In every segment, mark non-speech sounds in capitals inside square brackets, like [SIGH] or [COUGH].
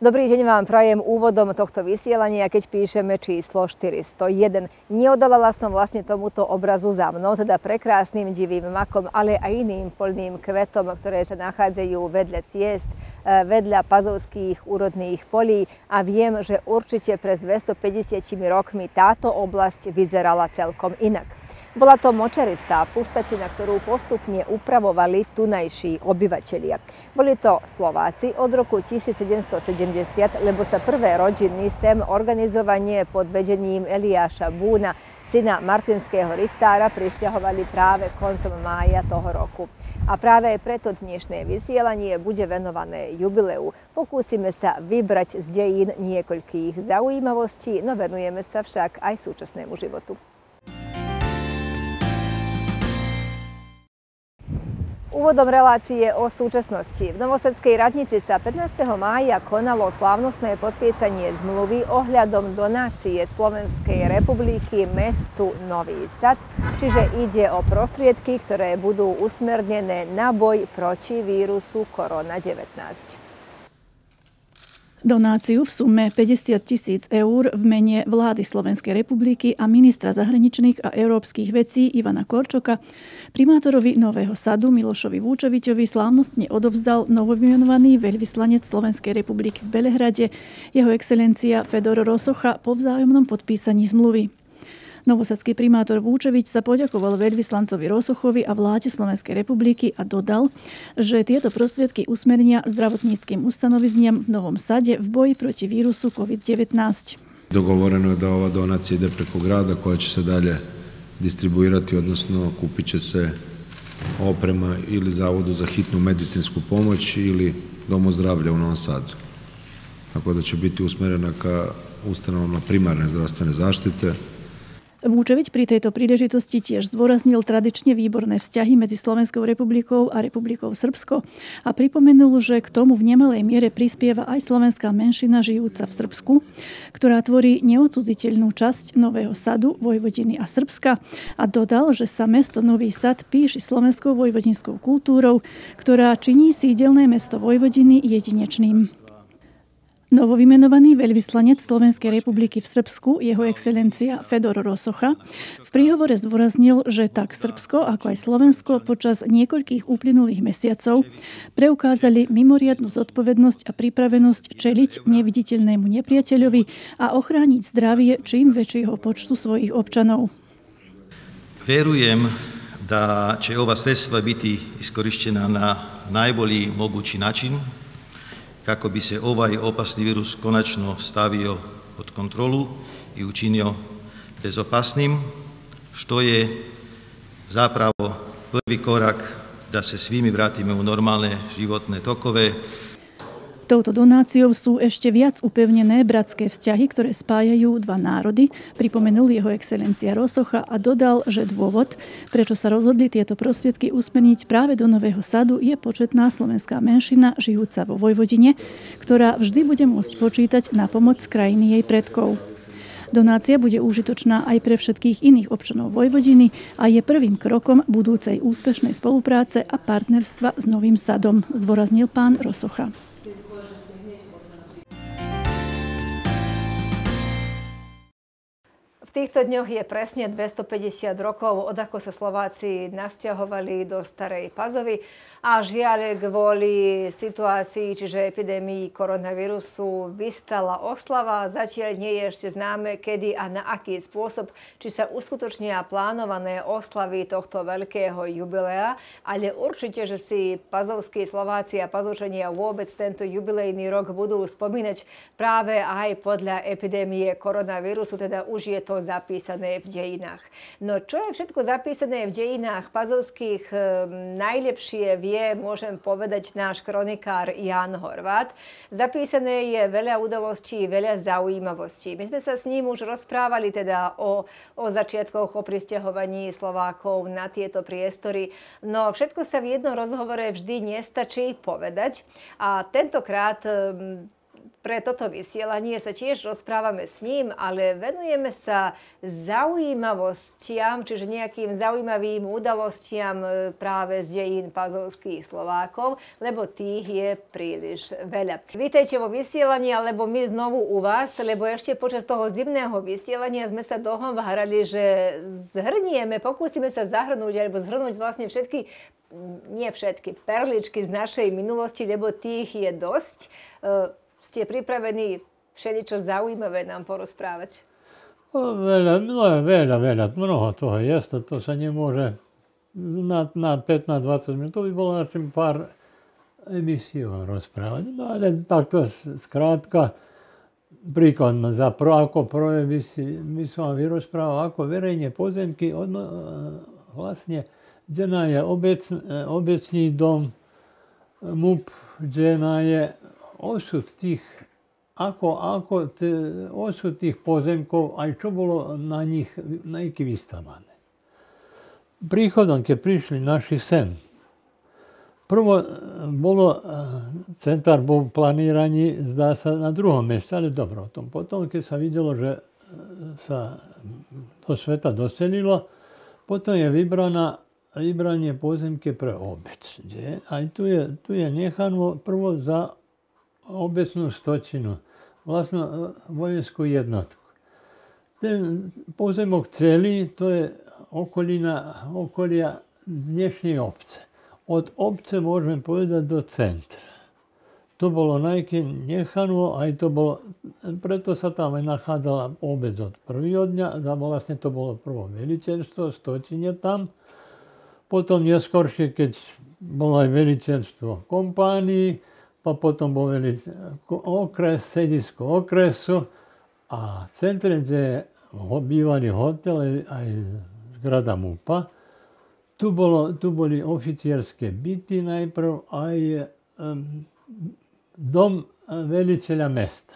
Dobrý deň vám prajem úvodom tohto vysielania, keď píšeme číslo 401. Neodolala som vlastne tomuto obrazu za mnou, teda prekrásnym divým makom, ale aj iným polným kvetom, ktoré sa nachádzajú vedľa ciest, e, vedľa pazovských úrodných polí a viem, že určite pred 250 rokmi táto oblasť vyzerala celkom inak. Bola to močaristá pustačina, ktorú postupne upravovali tunajší obyvateľia. Boli to Slováci od roku 1770, lebo sa prvé rodiny sem organizovanie pod vedením Eliáša Búna, syna martinského richtára, pristahovali práve koncom mája toho roku. A práve preto dnešné vysielanie bude venované jubileu. Pokúsime sa vybrať z dejín niekoľkých zaujímavostí, no venujeme sa však aj súčasnému životu. Úvodom relácie o súčasnosti. V Novosedskej radnici sa 15. mája konalo slávnostné podpísanie zmluvy ohľadom donácie Slovenskej republiky mestu Nový Sad, čiže ide o prostriedky, ktoré budú usmernené na boj proti vírusu korona 19 donáciu v sume 50 tisíc eur v mene vlády Slovenskej republiky a ministra zahraničných a európskych vecí Ivana Korčoka primátorovi Nového sadu Milošovi Vúčovičovi slávnostne odovzdal novovymenovaný veľvyslanec Slovenskej republiky v Belehrade jeho excelencia Fedor Rosocha po vzájomnom podpísaní zmluvy. Novosadský primátor Vúčevič sa poďakoval veľvyslancovi Rosochovi a vláde Slovenskej republiky a dodal, že tieto prostriedky usmernia zdravotníckým ustanovizniam v Novom Sade v boji proti virusu COVID-19. Dogovoreno je da ova donacija ide preko grada koja će se dalje distribuirati, odnosno kupit će se oprema ili Zavodu za hitnu medicinsku pomoć ili Domu zdravlja u Novom Sadu. Tako da će biti usmerena ka ustanovama primarne zdravstvene zaštite, Vúčevič pri tejto príležitosti tiež zdôraznil tradične výborné vzťahy medzi Slovenskou republikou a republikou Srbsko a pripomenul, že k tomu v nemalej miere prispieva aj slovenská menšina žijúca v Srbsku, ktorá tvorí neodsuditeľnú časť Nového sadu, Vojvodiny a Srbska a dodal, že sa mesto Nový sad píši slovenskou vojvodinskou kultúrou, ktorá činí sídelné mesto Vojvodiny jedinečným. Novovymenovaný veľvyslanec Slovenskej republiky v Srbsku, jeho excelencia Fedor Rosocha, v príhovore zdôraznil, že tak Srbsko, ako aj Slovensko počas niekoľkých uplynulých mesiacov preukázali mimoriadnu zodpovednosť a pripravenosť čeliť neviditeľnému nepriateľovi a ochrániť zdravie čím väčšieho počtu svojich občanov. Verujem da će ova sredstva biti iskorišćena na najbolji mogući način kako bi se ovaj opasni virus konačno stavio pod kontrolu i učinio bezopasnim, što je zapravo prvi korak da se svimi vratimo u normalne životne tokove Touto donáciou sú ešte viac upevnené bratské vzťahy, ktoré spájajú dva národy, pripomenul jeho excelencia Rosocha a dodal, že dôvod, prečo sa rozhodli tieto prostriedky usmeniť práve do Nového sadu, je početná slovenská menšina žijúca vo Vojvodine, ktorá vždy bude môcť počítať na pomoc krajiny jej predkov. Donácia bude užitočná aj pre všetkých iných občanov Vojvodiny a je prvým krokom budúcej úspešnej spolupráce a partnerstva s Novým sadom, zdôraznil pán Rosocha. V týchto dňoch je presne 250 rokov, od ako sa Slováci nasťahovali do Starej Pazovy a žiaľ kvôli situácii, čiže epidémii koronavírusu, vystala oslava. Zatiaľ nie je ešte známe, kedy a na aký spôsob, či sa uskutočnia plánované oslavy tohto veľkého jubilea, ale určite, že si pazovskí Slováci a pazovčania vôbec tento jubilejný rok budú spomínať práve aj podľa epidémie koronavírusu, teda už je to zapísané v dejinách. No čo je všetko zapísané v dejinách Pazovských, ehm, najlepšie vie, môžem povedať, náš kronikár Jan Horvat. Zapísané je veľa udalostí, veľa zaujímavostí. My sme sa s ním už rozprávali teda o, o začiatkoch, o pristahovaní Slovákov na tieto priestory. No všetko sa v jednom rozhovore vždy nestačí povedať. A tentokrát ehm, pre toto vysielanie sa tiež rozprávame s ním, ale venujeme sa zaujímavostiam, čiže nejakým zaujímavým udalostiam e, práve z dejín pazovských Slovákov, lebo tých je príliš veľa. Vítejte vo vysielaní, alebo my znovu u vás, lebo ešte počas toho zimného vysielania sme sa dohovárali, že zhrnieme, pokúsime sa zahrnúť alebo zhrnúť vlastne všetky nie všetky perličky z našej minulosti, lebo tých je dosť. E, ste pripravení všeličo zaujímavé nám porozprávať? O, veľa, mnoho, veľa, veľa, mnoho toho je, to sa nemôže na, na 15-20 minút, to by bolo našim pár emisí rozprávať. No ale takto skrátka, príklad za pro, ako pro emisí, my som vám vyrozprával, ako verejne pozemky, odno, e, vlastne, kde je obec, e, obecný dom, e, MUP, kde je osud tých, ako, ako t- osud tih pozemkov, aj čo bolo na njih neki vystávané. Prihodom, keď prišli naši sem, prvo e, bolo, e, centar bol planíraný, zdá sa, na druhom meste, ale dobro o tom. Potom, keď sa videlo, že e, sa do sveta doselilo, potom je vybrana vybranie pozemke preobec. obec. A tu je, tu je njehano prvo za obecnu stočinu, vlastno e, vojensku jednotku. Ten pozemok celý, to je okolina, okolia dnešnej obce. Od obce môžeme povedať do centra. To bolo najkým njehano, aj to bolo, preto sa tam aj nahadala obec od dňa, a vlastne to bolo prvo veličenstvo, stočine tam. Potom neskôršie, keď bolo aj veličenstvo kompaniji, pa potom boveli okres, sedisko okresu, a centre gdje je bivali hotel, a i MUPA, tu, bolo, tu boli oficirske biti najprv, a um, dom eh, veličelja mesta.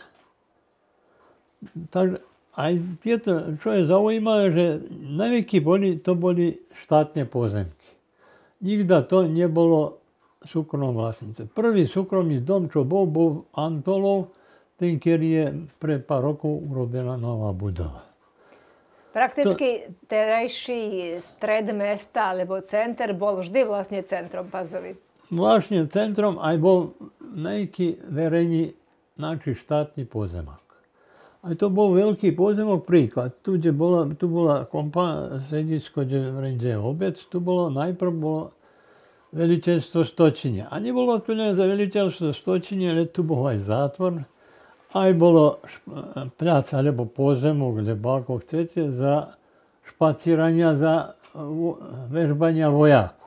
Tak, a tieto, čo je zaujímavé, že najväčší boli, to boli štátne pozemky. Nikda to nebolo súkromnom vlastníctve. Prvý súkromný dom, čo bol, bol Antolov, ten, ktorý je pre pár rokov urobená nová budova. Prakticky to... terajší stred mesta alebo center bol vždy vlastne centrom Pazovi. Vlastne centrom aj bol nejaký verejný náči štátny pozemok. Aj to bol veľký pozemok, príklad. Tu, kde bola, tu bola kompa, sedisko, kde je obec, tu bolo najprv bolo veliteľstvo Stočine. A nebolo tu len za veliteľstvo Stočine, ale tu bol aj zátvor, aj bolo práca alebo pozemok, alebo ako chcete, za špacírania, za vežbania vojaku.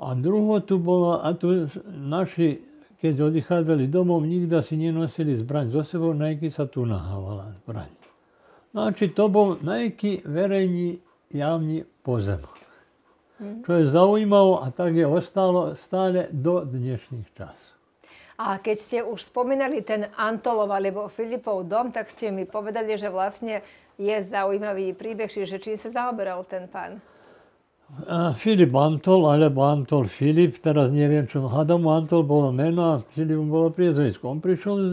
A drugo tu bolo, a tu naši, keď odchádzali domov, nikda si nenosili zbraň zo sebou, najky sa tu nahávala zbraň. Znači, no to bol najky verejný javni pozemak. Mhm. čo je zaujímavé a tak je ostalo stále do dnešných časov. A keď ste už spomínali ten Antolov alebo Filipov dom, tak ste mi povedali, že vlastne je zaujímavý príbeh, čiže čím sa zaoberal ten pán? Filip Antol alebo Antol Filip, teraz neviem čo, Adamu Antol bolo meno a Filipom bolo priezvisko. On prišiel e,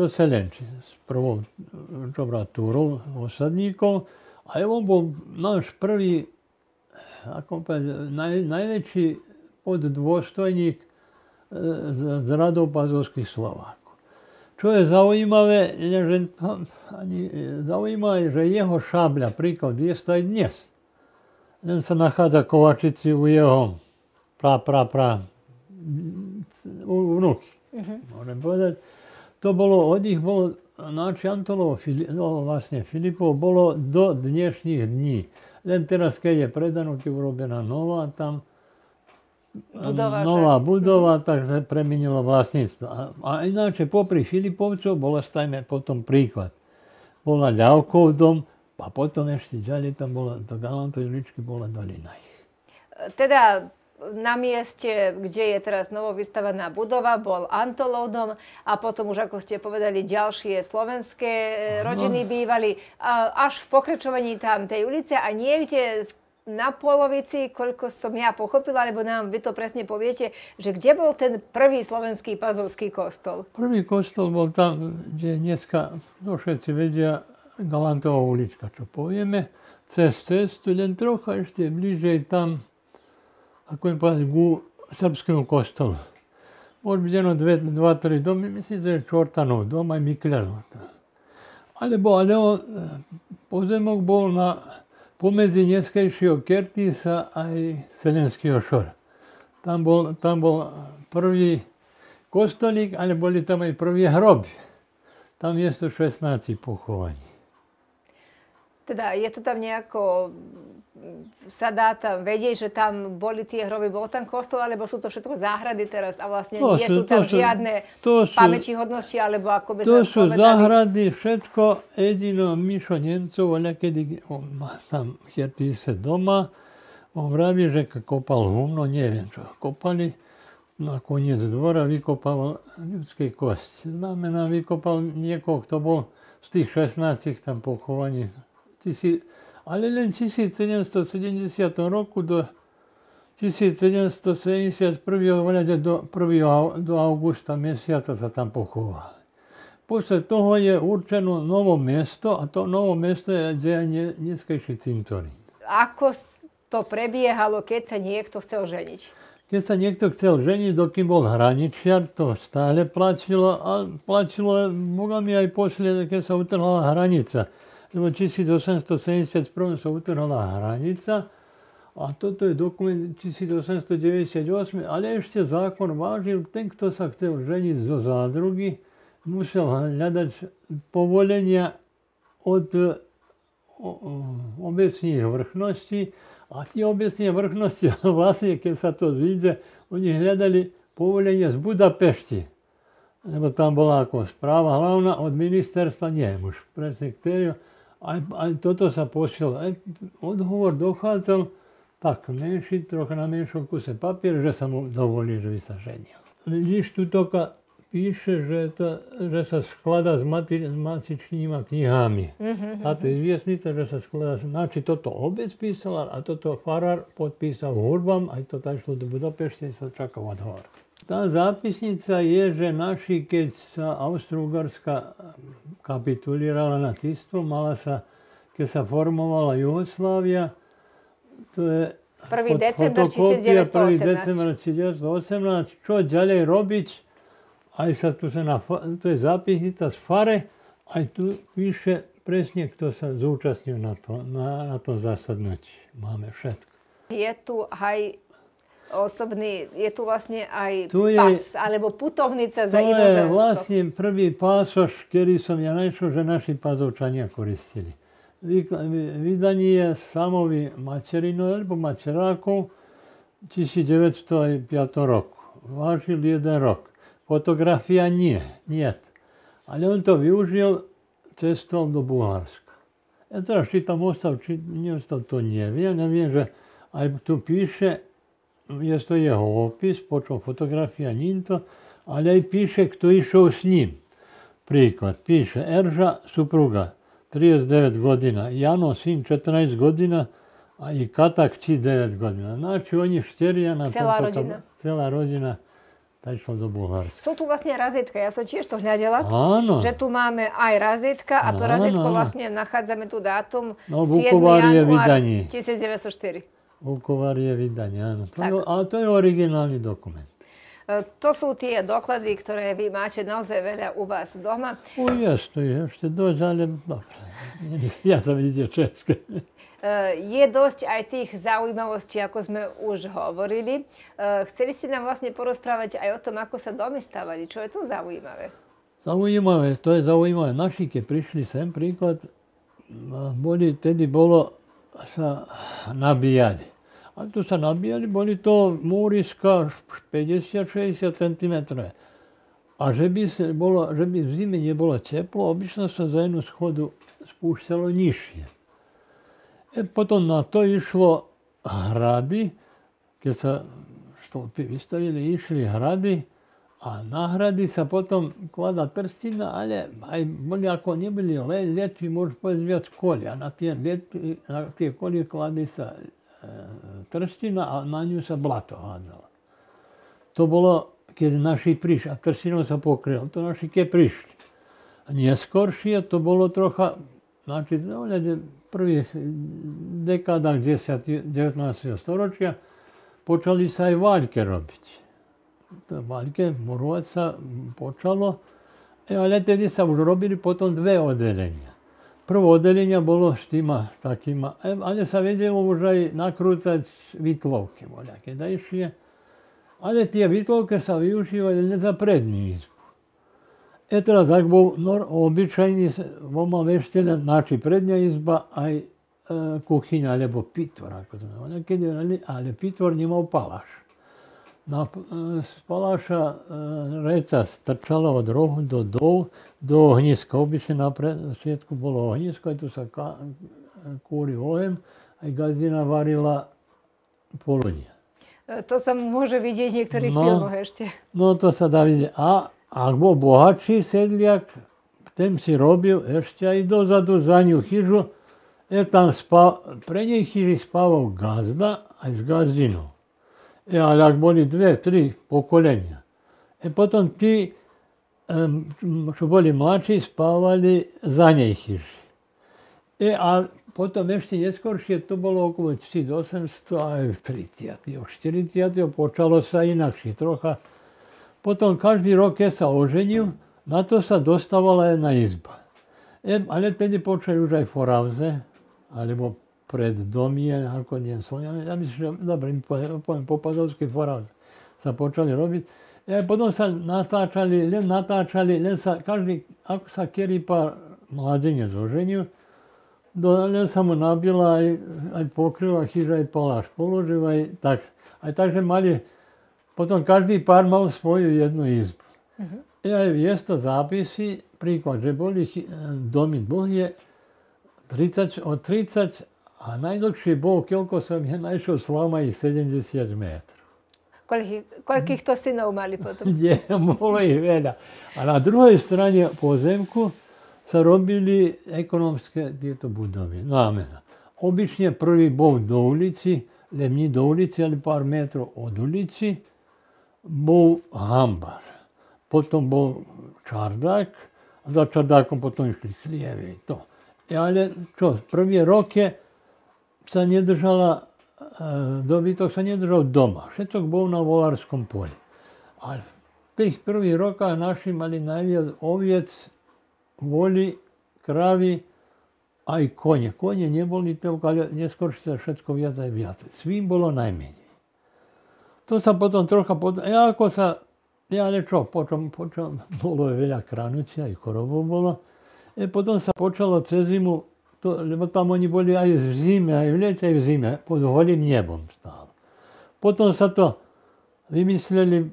zo Selenči s prvou, e, čo túrou osadníkov a on bol náš prvý ako povedať, naj, najväčší poddôstojník e, z, z radov pazovských Slovákov. Čo je zaujímavé, že, ani, e, zaujímavé, že jeho šabľa, príklad, je aj dnes. Len sa nachádza kovačici u jeho pra, pra, pra, vnuky. Uh-huh. Mhm. Môžem povedať, to bolo od nich, bolo Náči Antolovo, no vlastne Filipov, bolo do dnešných dní. Len teraz, keď je predanúť, urobená nová tam, budova, nová že? budova, tak sa premenilo vlastníctvo. A, a ináče popri Filipovcov bola stajme potom príklad. Bola ďalkov dom a potom ešte ďalej tam bola, do Galantovej ličky bola dolina ich. Teda na mieste, kde je teraz novo vystavaná budova, bol Antolódom a potom už, ako ste povedali, ďalšie slovenské e, rodiny no. bývali až v pokračovaní tam tej ulice a niekde na polovici, koľko som ja pochopila, alebo nám vy to presne poviete, že kde bol ten prvý slovenský pazovský kostol? Prvý kostol bol tam, kde dneska, no všetci vedia, Galantová ulička, čo povieme, cez cestu, len trocha ešte bližej tam ako je pa gu srpskom kostolu. Možda jedno dve, dva, tri doma, mislim da je Čortanov doma i Mikljanov. Але бо, але о, поземок був на помезі Нєскайшої Кертіса, а й Селенський Ошор. Там був, там був перший костолік, але були там і перші гроб. Там є 116 поховань. Teda je to tam nejako sa dá tam vedieť, že tam boli tie hroby, bol tam kostol, alebo sú to všetko záhrady teraz a vlastne to nie sú, sú tam to žiadne to pamäti hodnosti, alebo ako by sa To sú záhrady, všetko, jedino Mišo Nemcov, nekedy on má tam chertise doma, on vraví, že kopal humno, neviem čo kopali, na no koniec dvora vykopal ľudské kosti. Znamená, vykopal niekoho, kto bol z tých 16 tam pochovaní. Ty si ale len v 1770 roku do 1771. voľade do 1. do augusta mesiaca sa tam pochoval. Posle toho je určeno novo mesto a to novo mesto je dejanie dneskejší cintorín. Ako to prebiehalo, keď sa niekto chcel ženiť? Keď sa niekto chcel ženiť, dokým bol hraničiar, to stále plačilo a plačilo bogami aj posledne, keď sa utrhala hranica lebo 1871 sa utrhla hranica a toto je dokument 1898, ale ešte zákon vážil, ten, kto sa chcel ženiť zo zádrugy, musel hľadať povolenia od obecných vrchností a tie obecné vrchnosti, [LAUGHS] vlastne keď sa to zíde, oni hľadali povolenie z Budapešti. Lebo tam bola ako správa hlavná od ministerstva, nie už presne ktorého, aj, aj toto sa posiela. Aj odhovor dochádzal tak menší, trocha na menšom kuse papier, že sa mu dovolí, že by sa ženil. Liš Tutoka píše, že, to, že sa sklada s, mati, s matičnýma knihami. Mm-hmm. Táto izviesnica, že sa sklada, znači toto obec písala a toto farár podpísal hudbám, aj to tak šlo do Budapešte, sa čakal odhovor. Tá zápisnica je, že naši, keď sa Austro-Ugarska kapitulírala na Tistu, mala sa, keď sa formovala Jugoslávia, to je 1. december 1918. 1. december 1918. Čo ďalej robiť? Aj sa tu sa na, to je zápisnica z Fare, aj tu píše presne, kto sa zúčastnil na, to, na, na to zasadnúť. Máme všetko. Je tu aj osobný, je tu vlastne aj tu je, pas, alebo putovnica za inozemstvo. To je vlastne prvý pásoš, ktorý som ja našiel, že naši pazovčania koristili. Vydanie je samovi materino, alebo Macerákov, 1905 rok. Vážil jeden rok. Fotografia nie, nie. Ale on to využil cestoval do Bulharska. Ja teraz čítam ostav, či nie ostav, to neviem. Ja viem, že aj tu píše Jest to jego opis, po fotografia ninto, ale i pisze, kto išao s njim. Priklad, piše Erža, supruga, 39 godina, Jano, syn, 14 godina, a i Katak, ci 9 godina. Znači, no oni šterija na Celá tomto rodina. Celá rodina prišla do Bulharska. Sú tu vlastne razetka, ja som tiež to hľadela, áno. že tu máme aj razetka a to áno, razítko vlastne nachádzame tu dátum no, 7. január 1904. Vukovar je vydanie, áno. To je, ale to je originálny dokument. E, to sú tie doklady, ktoré vy máte naozaj veľa u vás doma. U ješte, ešte dosť, ale dobre. [LAUGHS] Ja som videl české. E, je dosť aj tých zaujímavostí, ako sme už hovorili. E, chceli ste nám vlastne porozprávať aj o tom, ako sa domy stávali. Čo je tu zaujímavé? Zaujímavé, to je zaujímavé. Naši, keď prišli sem, príklad, boli, tedy bolo sa nabijali. A tu sa nabíjali, boli to moriska 50-60 cm. A že by, se bolo, že by v zimi nebolo teplo, obično sa za jednu schodu spúšťalo nižšie. E potom na to išlo hrady, keď sa stĺpy vystavili, išli hrady, a náhrady sa potom kladla trstina, ale aj boli ako nebyli len lietvi, môžu povedať viac koli. A na tie, lietvi, na tie koli klady sa e, trstina a na ňu sa blato hádzalo. To bolo, keď naši prišli, a trstinou sa pokrylo, to naši keď prišli. A neskôršie to bolo trocha, znači, v prvých dekádach 10, 19. storočia, počali sa aj váľke robiť. valjke, Morovaca počalo. E, ale tedi sa už potom dve odeljenja. Prvo odeljenje bolo štima takima, e, ali sa vidjelo užaj nakrucać vitlovke voljake da išije. Ali tije vitlovke sa ili ne za prednji izbu. E teraz, tak bol nor, običajni voma znači prednja izba, aj e, kuhinja, alebo pitvor, ako ali, ali pitvor njima upalaš. Na, e, z Palaša e, reca strčala od rohu do dol, do ohniska. Obyčne na početku bolo ohnisko aj tu sa ka, kuri ojem, a gazdina varila poludnje. To sa môže vidieť v niektorých no, filmoch ešte. No to sa dá vidieť. A ak bol bohatší sedliak, ten si robil ešte aj dozadu za ňu chyžu. E tam spal, pre nej chyži spával gazda aj s gazdinou ale ak boli dve, tri pokolenia. E potom ti što boli mlači spavali za njej hiži. E, a potom ešte neskôršie to bolo okolo 1830. Od 40. počalo sa inakšie trocha. Potom každý rok, keď sa oženil, na to sa dostávala jedna izba. E, ale tedy počali už aj foravze, alebo pred domie, ako nie som. ja, ja myslím, že dobre, im poviem, poviem popadovský foraz sa počali robiť. E, potom sa natáčali, len natáčali, len sa, každý, ako sa kedy pár mladenie zoženil, do len sa mu nabila aj, aj pokryla chyža, aj paláš položil, aj tak. Aj tak, že mali, potom každý pár mal svoju jednu izbu. Uh-huh. Mhm. Ja e, to zápisy, príklad, že boli e, domy dlhé, 30, od 30 a najdlhší bol, koľko som ja našiel slama, ich 70 metrov. Koľkých, to synov mali potom? [LAUGHS] Nie, bolo ich veľa. A na druhej strane pozemku sa robili ekonomské tieto budovy, námena. No Obične prvi bol do ulici, lemni do ulici ali par metrov od ulici, bol hambar. Potom bol čardak, a za čardakom potom išli hlijevi i to. I, e, ali čo, prvi rok sa nedržala, e, dobytok sa nedržal doma. Všetok bol na volárskom poli. A v tých prvých rokoch naši mali najviac oviec, voli, kravy, aj kone. Kone neboli toľko, ale neskôr sa všetko viac aj viac. Svým bolo najmenej. To sa potom trocha pod... Ja ako sa... Ja ale čo, potom, potom [LAUGHS] bolo veľa kranucia, aj korovo bolo. E potom sa počalo cez zimu то, либо там они были а в зиме, а в лете, а в зиме, под голим небом стало. Потом зато вымислили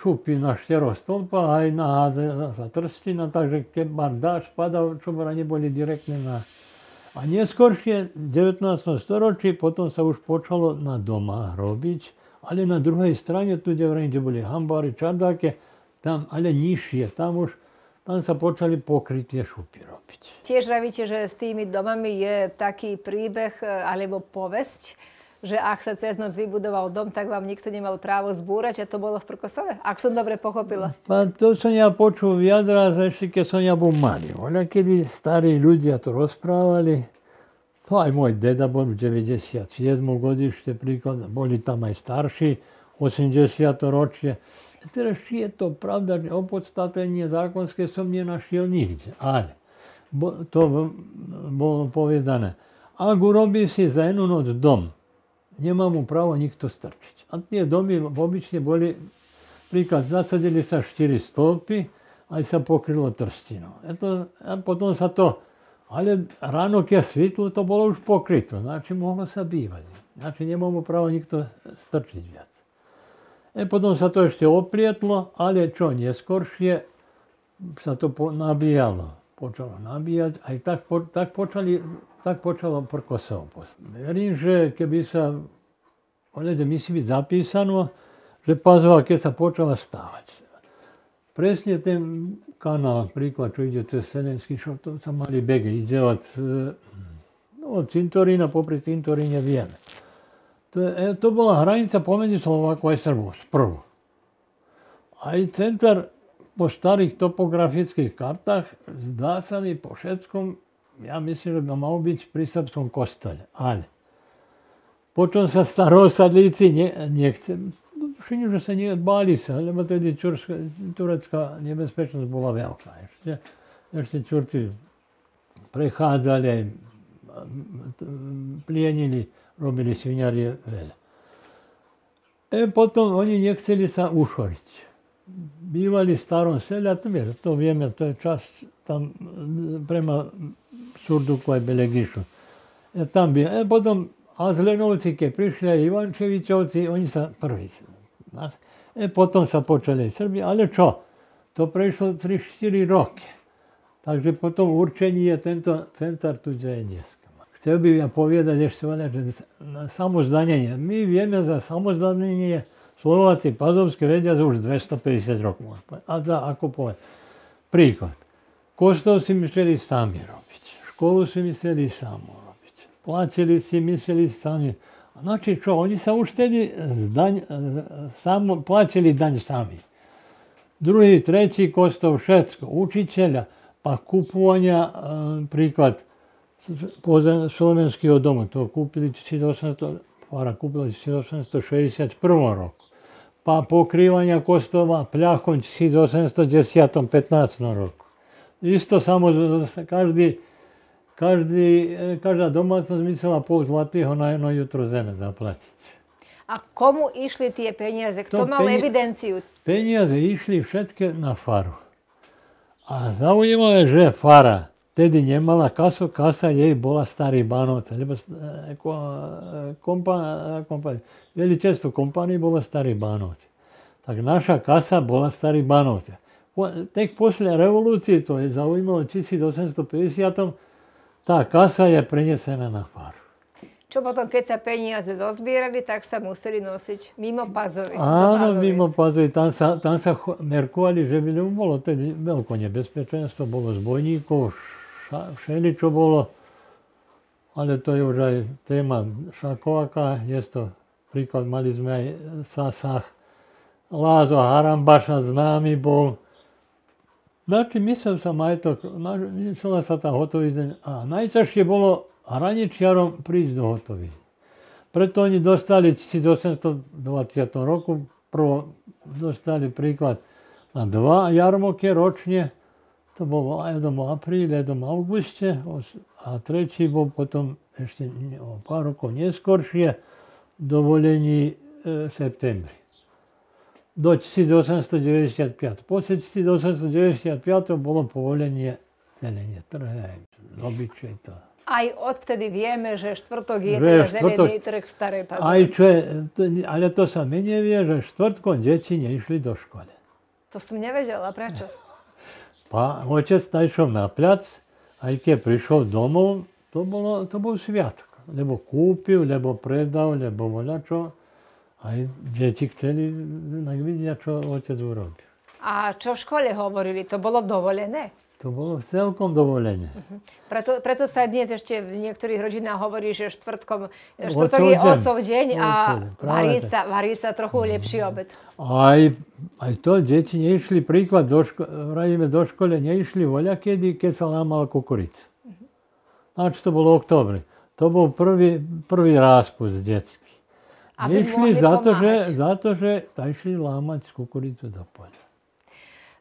шупи на штеро столпа, а и на газы, тростина, также бардаш падал, чтобы они были директно на... A neskôršie, 19. storočí, potom sa už počalo na doma robiť, ale na druhej strane, tu kde, kde boli hambári, čardáke, tam ale nižšie, tam už tam sa počali pokrytie šupy robiť. Tiež vravíte, že s tými domami je taký príbeh e, alebo povesť, že ak sa cez noc vybudoval dom, tak vám nikto nemal právo zbúrať a to bolo v Prkosove, ak som dobre pochopila. Pa, to som ja počul viac raz, ešte keď som ja bol malý. Oľa, kedy starí ľudia to rozprávali, to aj môj deda bol v 97. godište príklad, boli tam aj starší, 80. ročie teraz či je to pravda, že opodstatenie zákonské som nenašiel nikde, ale to bolo povedané. Ak urobí si za jednu noc dom, nemá mu pravo nikto strčiť. A tie domy obične boli, príklad, zasadili sa štyri stolpy, aj sa pokrylo trstinou. to, a potom sa to, ale ráno keď svitlo, to bolo už pokryto. Znači, mohlo sa bývať. Znači, nemá mu pravo nikto strčiť viac. E potom sa to ešte oplietlo, ale čo neskoršie sa to po, nabíjalo. Počalo nabíjať, aj tak, po, tak, počali, tak počalo Prkosovo post. Verím, že keby sa, onede musí byť zapísano, že pazova, keď sa počala stávať. Presne ten kanál, príklad, čo ide cez Senenský šok, to sa mali begy, ide od, e, no, od cintorína, popri cintoríne vieme. To, e, to bola hranica pomedzi Slovákov aj Srbov sprvu. Aj centar po starých topografických kartách, zdá sa mi po všetkom, ja myslím, že by mal byť pri srbskom kostole, ale potom sa starosadlíci ne, nechce, že sa nebáli sa, lebo tedy čurska, turecká nebezpečnosť bola veľká. Ešte, ešte Čurci prechádzali, plienili robili svinjarije velje. E, potom oni nie chceli sa ušoriť. Bývali v starom seli, a to vieš, to vieme, to je čas tam e, prema Surduku i Belegišu. E, tam bi, e, potom Azlenovci, keď prišli Ivančevićovci, oni sa prvi. E, potom sa počeli Srbi, ale čo? To prešlo 3-4 roke. Takže potom určenje je tento centar tuđe Htio bih vam povijeda lješćivanje samozdanjenje. Mi vrijeme za samozdanjenje Slovaci Pazovske vedja za už 250 rok, pa, A da, ako poved. Priklad, Koštao si mislili sami robić. Školu si mislili samo robić. Plaćali si mislili sami. Znači čo, oni sa uštedi samo, plaćali danj sami. Drugi, treći koštao šetsko učitelja, pa kupovanja priklad, pozajm Slovenského domu. To kúpili 1800, para kúpila 1861 roku. Pa pokrivanja Kosova pljahom 1810-15 roku. Isto samo da se každi, každi, každa pol zlatého na jedno jutro zeme zaplatiti. A komu išli tie peniaze? Kto malo penje, evidenciju? Penjaze išli všetke na faru. A zaujemo je že fara. Tedy nemala kasu, kasa jej bola starý Banovca, lebo e, e, kompa, e, kompa, veličenstvo kompanii bolo starý Banovce. Tak naša kasa bola starý Banovce. Tak poslije revolucije, to je zaujmalo 1850. tá kasa je prenesená na faru. Čo potom, keď sa peniaze dozbierali, tak sa museli nosiť mimo pazovi. Áno, mimo pazovi. Tam sa, tam sa merkovali, že by bolo tedy nebezpečenstvo, bolo zbojníkov, všeli čo bolo, ale to je už aj téma Šakováka, je to príklad, mali sme aj Sasach, Lázo Harambaša známy bol, Znači, mislil sam, a eto, sa sam ta hotovizden, a najťažšie bolo hraničiarom prísť do hotovizny. Preto oni dostali v 1820 roku, prvo dostali príklad na dva jarmoke ročne, to bol v jednom apríli, jednom auguste a tretí bol potom ešte o pár rokov neskôršie dovolení v e, septembri. Do 1895. Po 1895. bolo povolenie celenie trhe, obyčaj to. Aj odvtedy vieme, že štvrtok je teda zelený trh v Starej Pazove. Aj čo je, to, ale to sa mi nevie, že štvrtkom deti neišli do školy. To som nevedela, prečo? Pá, otec išiel na plac, aj keď prišiel domov, to, bolo, to bol sviatok. Lebo kúpil, lebo predal, lebo voľačo. Aj deti chceli tak vidia, čo otec urobil. A čo v škole hovorili? To bolo dovolené? To bolo celkom dovolené. Uh-huh. Preto, preto sa dnes ešte v niektorých rodinách hovorí, že štvrtkom, štvrtok je otcov deň a varí sa, varí sa trochu uh-huh. lepší obed. Aj, aj to, deti neišli príklad, do ško- radíme do škole, neišli voľa kedy, keď sa lámal kukurica. Mhm. Uh-huh. Znači to bolo oktobri. To bol prvý, prvý raspust detský. Aby išli za to, že, za to, že išli lámať kukuricu do poľa.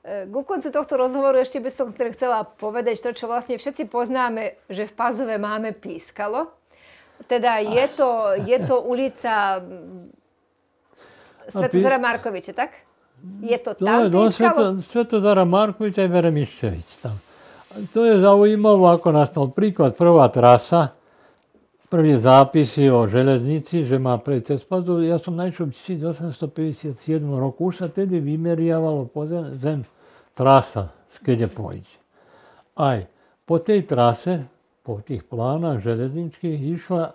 K koncu tohto rozhovoru ešte by som teda chcela povedať to, čo vlastne všetci poznáme, že v Pazove máme pískalo. Teda je to, je to ulica Svetozara Markovića, tak? Je to tam to je, no, pískalo? Svetozara Markovića i Veremiščevič tam. To je zaujímavé, ako nastal príklad. Prvá trasa, prvé zápisy o železnici, že má prejsť cez Pazdu. Ja som najšiel v 1857 roku, už sa tedy vymeriavalo pozem, zem trasa, kde pôjde. Aj po tej trase, po tých plánach železničky, išla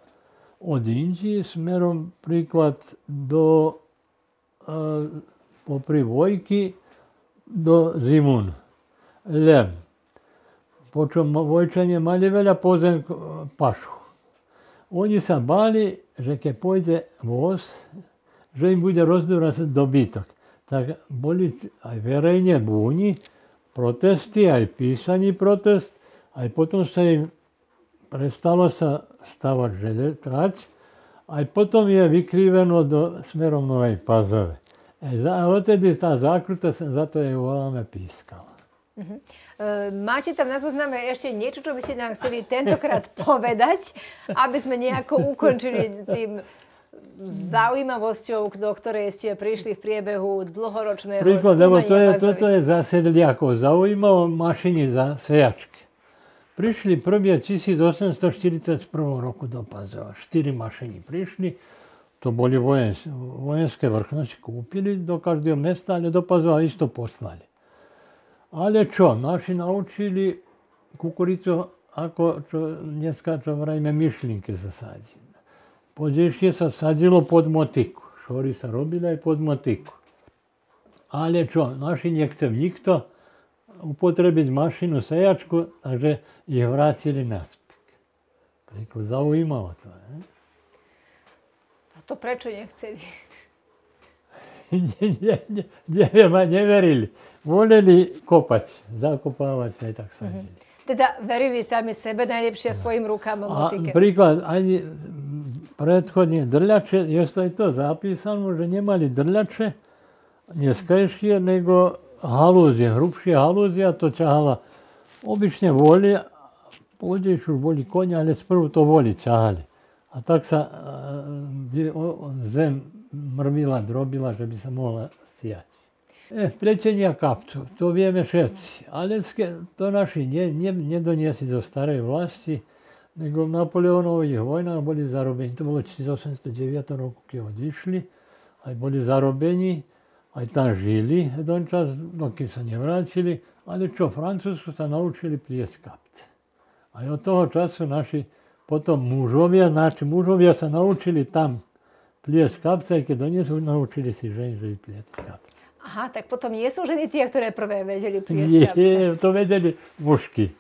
od Indie smerom príklad do e, popri Vojky do Zimun. Lem. Počom Vojčanie mali veľa pozemkov, pašu. Oni sa bali, že keď pôjde voz, že im bude rozdúrať dobytok. Tak boli aj verejne búni, protesty, aj písaný protest, aj potom sa im prestalo sa stavať želetrať, aj potom je vykriveno do smerom Novej Pazove. E, odtedy tá zákruta, za to jej voláme, pískala. Uh-huh. máte tam na zozname ešte niečo, čo by ste nám chceli tentokrát [LAUGHS] povedať, aby sme nejako ukončili tým zaujímavosťou, do ktorej ste prišli v priebehu dlhoročného Príklad, lebo to je, toto je zase ako zaujímavé mašiny za sejačky. Prišli prvé 1841 roku do Pazova. Štyri mašiny prišli, to boli vojenské, vojenské vrchnosti, kúpili do každého mesta, ale do Pazova isto poslali. Ale čo, naši naučili kukuricu, ako čo, dneska čo vrajme myšlinke sa sadí. sa sadilo pod motiku. Šori sa robila i pod motiku. Ale čo, naši nie chce nikto upotrebiť mašinu sejačku, takže ih vrátili naspik. Rekli, zaujímavo to. Ne? A to prečo nechceli? [LAUGHS] ne, ne, ne, ne, neverili voleli kopať, zakopávať, aj tak sa mm-hmm. Teda verili sami sebe najlepšie no. svojim rukám a motike. príklad, ani prethodne drľače, jesto je to zapisano, že nemali drľače neskajšie, nego haluzije, hrubšie haluzije, to čahala obične voli, pođeš už voli konja, ali sprvu to voli čahali. A tak sa e, e, zem mrvila, drobila, že bi se mogla sijati. Eh, pletenia kaptu, to vieme všetci, ale to naši ne, ne, nedoniesli do starej vlasti, nego v Napoleonových vojnách boli zarobení. To bolo v 1809 roku, keď odišli, aj boli zarobení, aj tam žili jeden čas, no keď sa nevrátili, ale čo, Francúzsku sa naučili pliesť kapt. A od toho času naši potom mužovia, naši mužovia sa naučili tam pliesť kapce, aj keď doniesú, naučili si ženy, že vypliesť kapce. Aha, tak potom nie sú ženy tie, ktoré prvé vedeli pliesť šťavce. Nie, to vedeli mužky.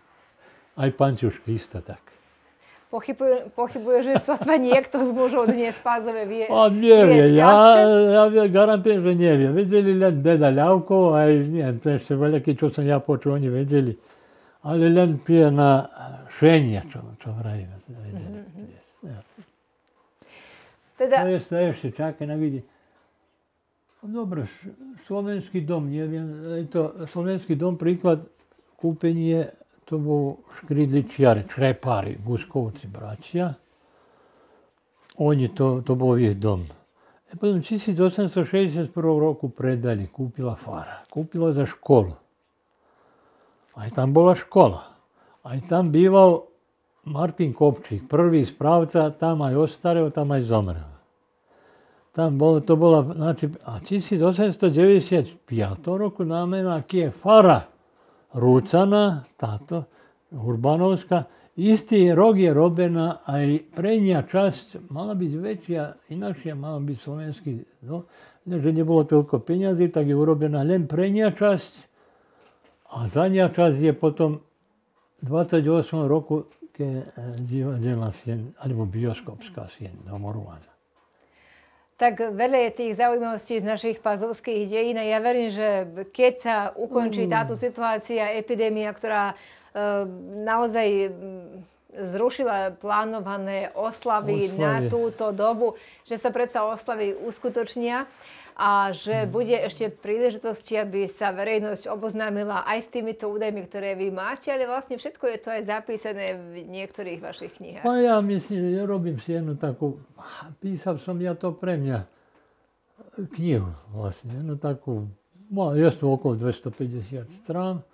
Aj pančušky, isto tak. Pochybuje, pochybuje, že sotva niekto z mužov dnes pázove vie A nevie, ja, ja garantujem, že nevie. Vedeli len Deda Ľavko, aj nie, to ešte veľaké, čo som ja počul, oni vedeli. Ale len tie na šenia, čo, čo vrajíme, vedeli. Mm -hmm. ja. Teda... To je ešte na vidieť. No dobre, Slovenský dom, neviem, je to Slovenský dom, príklad, kúpenie, to bol škridličiar, črepári, guskovci, bratia. Oni, to, to bol ich dom. E potom 1861. roku predali, kupila fara, kupila za školu. Aj tam bola škola. Aj tam bival Martin Kopčík, prvi iz pravca, tam aj ostareo, tam aj zomreo. Tam bol, to bola, znači, a 1895. roku námena, aký je Fara Rúcana, táto, Urbanovská, istý rok je robená aj i prednja čast, mala byť väčšia, inakšia mala byť slovenský, no, že nebolo toľko toliko tak je urobená len prednja časť a zadnja časť je potom 28. roku, keď je eh, živela sjen, ali bioskopska sjen, domorovana tak veľa je tých zaujímavostí z našich pazovských dejín. Ja verím, že keď sa ukončí mm. táto situácia, epidémia, ktorá e, naozaj zrušila plánované oslavy Oslavie. na túto dobu, že sa predsa oslavy uskutočnia a že hmm. bude ešte príležitosti, aby sa verejnosť oboznámila aj s týmito údajmi, ktoré vy máte, ale vlastne všetko je to aj zapísané v niektorých vašich knihách. No ja myslím, že ja robím si jednu takú, písal som ja to pre mňa, knihu vlastne, jednu takú, no, je to okolo 250 strán,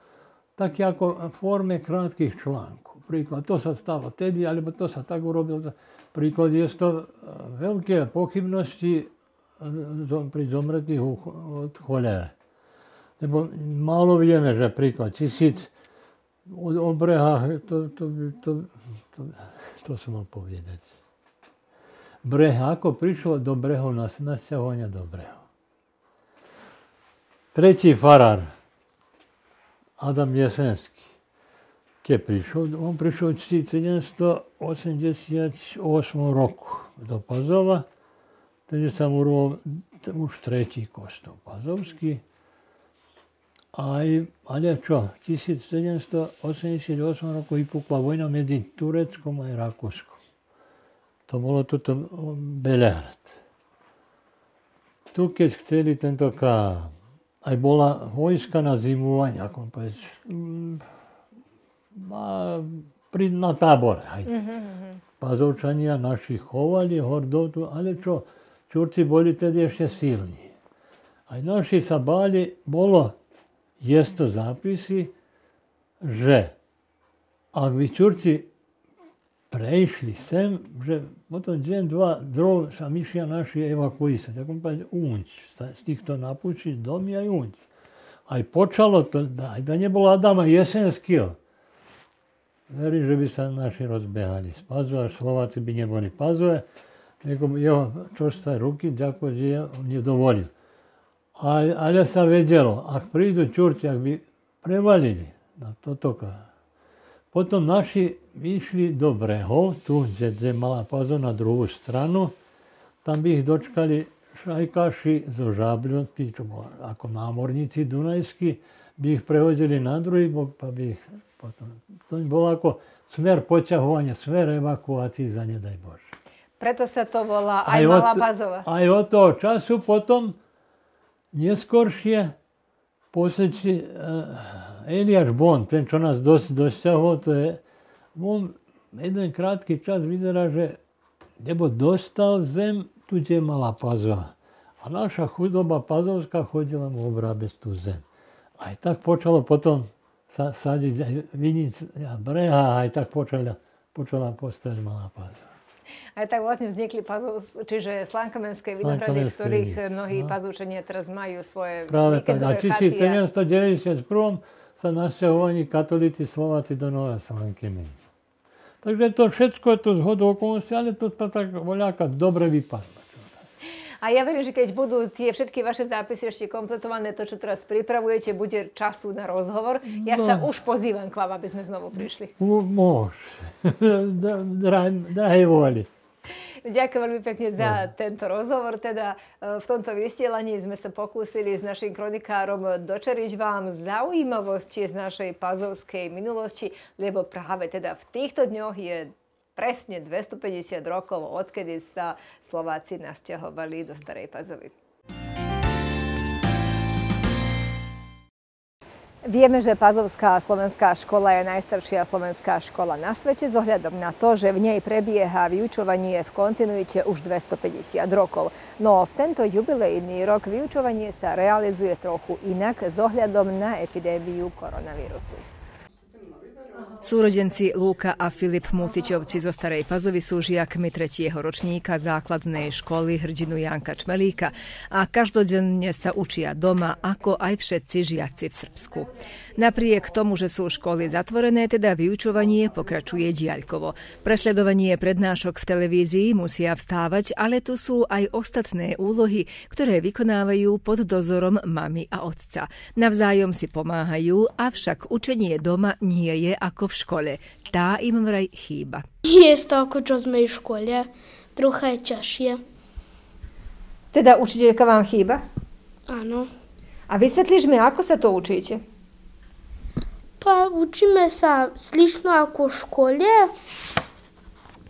tak ako v forme krátkých článkov. Príklad, to sa stalo tedy, alebo to sa tak urobil. Príklad, je to eh, veľké pochybnosti pri zomretých od cholere. Lebo málo vieme, že príklad tisíc o obrehách, to, to, to, to, to som mal povedať. Breh, ako prišlo do brehu na, nasťahovania do brehu. Tretí farár, Adam Jesenský, keď prišiel, on prišiel v 1788 roku do Pazova Tedy sam urvao už tretí kostol Pazovský. A, i, ali je čo, 1788 roku vypukla vojna medzi Tureckom a Rakúskom. To bolo toto Belehrad. Tu keď chceli tento ká, aj bola vojska na zimovanie, ako povedz, mm, pri, na tábore. Aj. Mhm, mhm, mhm. Pazovčania naši chovali hordotu, ale čo, Čurci boli tedy ešte silní. Aj naši sa báli, bolo, jesto zápisy, že ak by Čurci prešli sem, že potom deň, dva, drov sa myšia naši Tak Ako povedať, unč, z týchto napúči dom je unč. Aj počalo to, aj da nebolo Adama Jesenského, verím, že by sa naši rozbehali. Z Pazova, Slováci by neboli Pazove, jeho čvrste ruky, ďakujem, ne dovolil. Ali, ale ja sam vedjelo, ako pridu Čurci, ak by prevalili na toto. Potom naši išli do Brehov, tu kde je malá pazo na druhú stranu, tam by ich dočkali šajkaši zo čo žabljom, ako námorníci dunajskí, by ich prehodili na druhý bok, pa bi ih potom... To je ako smer poťahovania, smer evakuácií za nedaj Bože. Preto sa to volá aj, aj Malá Bazová. Aj od toho času potom neskôršie posledci uh, Eliáš Bon, ten, čo nás dosť dosťahol, to je, on jeden krátky čas vyzerá, že nebo dostal zem, tu je Malá pazova. A naša chudoba pazovská chodila mu obrábať tú zem. Aj tak počalo potom sa sadiť aj vinic a breha, aj tak počala, počala postať malá pazová. [LAUGHS] Aj tak vlastne vznikli pazus, čiže slankomenské vinohrady, v ktorých no. mnohí no. pazúčania teraz majú svoje Práve tak. A či v 791. sa nasťahovaní katolíci Slováci do Nové Slankiny. Takže to všetko je to zhodu okolnosti, ale to sa tak voľaká dobre vypadlo. A ja verím, že keď budú tie všetky vaše zápisy ešte kompletované, to, čo teraz pripravujete, bude času na rozhovor. Ja no. sa už pozývam k vám, aby sme znovu prišli. No, môž. [LAUGHS] voli. Ďakujem veľmi pekne za no. tento rozhovor. Teda e, v tomto vysielaní sme sa pokúsili s našim kronikárom dočeriť vám zaujímavosti z našej pazovskej minulosti, lebo práve teda v týchto dňoch je presne 250 rokov, odkedy sa Slováci nasťahovali do Starej Pazovy. Vieme, že Pazovská slovenská škola je najstaršia slovenská škola na svete s ohľadom na to, že v nej prebieha vyučovanie v kontinuite už 250 rokov. No v tento jubilejný rok vyučovanie sa realizuje trochu inak s ohľadom na epidémiu koronavírusu. Súrodenci Lúka a Filip Mutičovci zo Starej Pazovy sú žiakmi tretieho ročníka základnej školy hrdinu Janka Čmelíka a každodenne sa učia doma, ako aj všetci žiaci v Srbsku. Napriek tomu, že sú školy zatvorené, teda vyučovanie pokračuje diaľkovo. Presledovanie prednášok v televízii musia vstávať, ale tu sú aj ostatné úlohy, ktoré vykonávajú pod dozorom mamy a otca. Navzájom si pomáhajú, avšak učenie doma nie je ako v škole. Tá im vraj chýba. Je to ako čo sme v škole, trocha je ťažšie. Teda učiteľka vám chýba? Áno. A vysvetlíš mi, ako sa to učíte? Pa uči me sa slično ako u školje.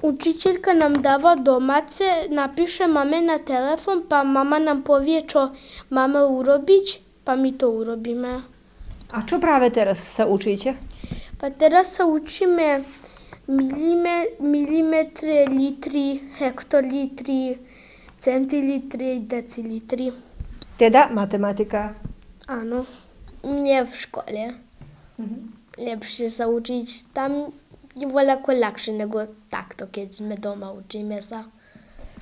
Učiteljka nam dava domace, napiše mame na telefon, pa mama nam povije čo mama urobić, pa mi to urobime. A čo prave teraz sa učiće? Pa teraz sa učime milime, milimetre, litri, hektolitri, centilitri, decilitri. Teda matematika? Ano, nije v škole. lepsze sa uczyć Tam tak, je veliko lakše nego to kiedy me doma učim jesa.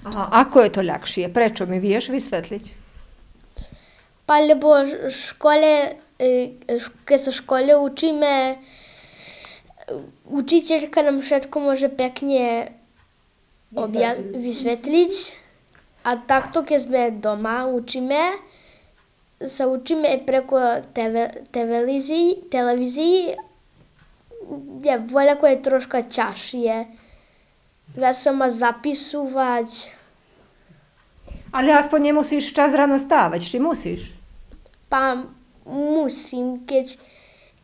Aha, ako je to lakšije? Prečo mi wiesz visvetlić? Pa lebo szkole kiedy se szkole učime, y, učiteljka nam všetko może pięknie objasniti, visvetlić. A tak to kiedy sme doma učime, sa učíme preko televízii, televiziji, televiziji je volja je troška čašije. zapisovať. Ale aspoň nemusíš čas ráno stávať, či musíš? Pa musím, keď,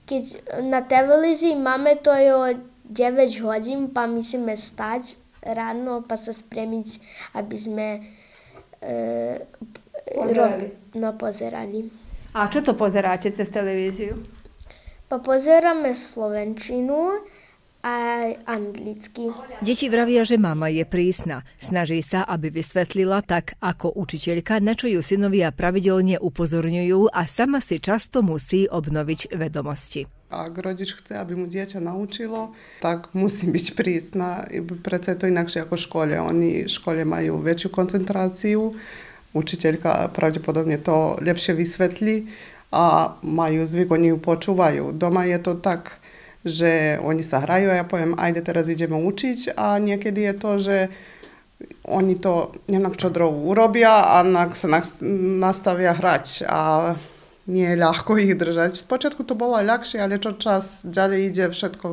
keď na televízii máme to je o 9 hodín, pa musíme stať ráno, pa sa spremiť, aby sme e, Pozerali. no, pozerali. A čo to pozeráte cez televíziu? Po no, pozeráme slovenčinu, a anglicky. Deti vravia, že mama je prísna. Snaží sa, aby vysvetlila tak, ako učiteľka, na čo ju synovia pravidelne upozorňujú a sama si často musí obnoviť vedomosti. Ak rodič chce, aby mu dieťa naučilo, tak musí byť prísna. Preto je to inakšie ako v škole. Oni v škole majú väčšiu koncentráciu, učiteljka pravdepodobne to ljepše vysvetli, a maju zvyk, oni ju počuvaju. Doma je to tak, že oni sa hrajú a ja poviem, ajde teraz ideme učiť a niekedy je to, že oni to nejak čo drovu urobia a sa nastavia hrať a nie je ľahko ich držať. początku to bolo ľahšie, ale čo čas ďalej ide všetko,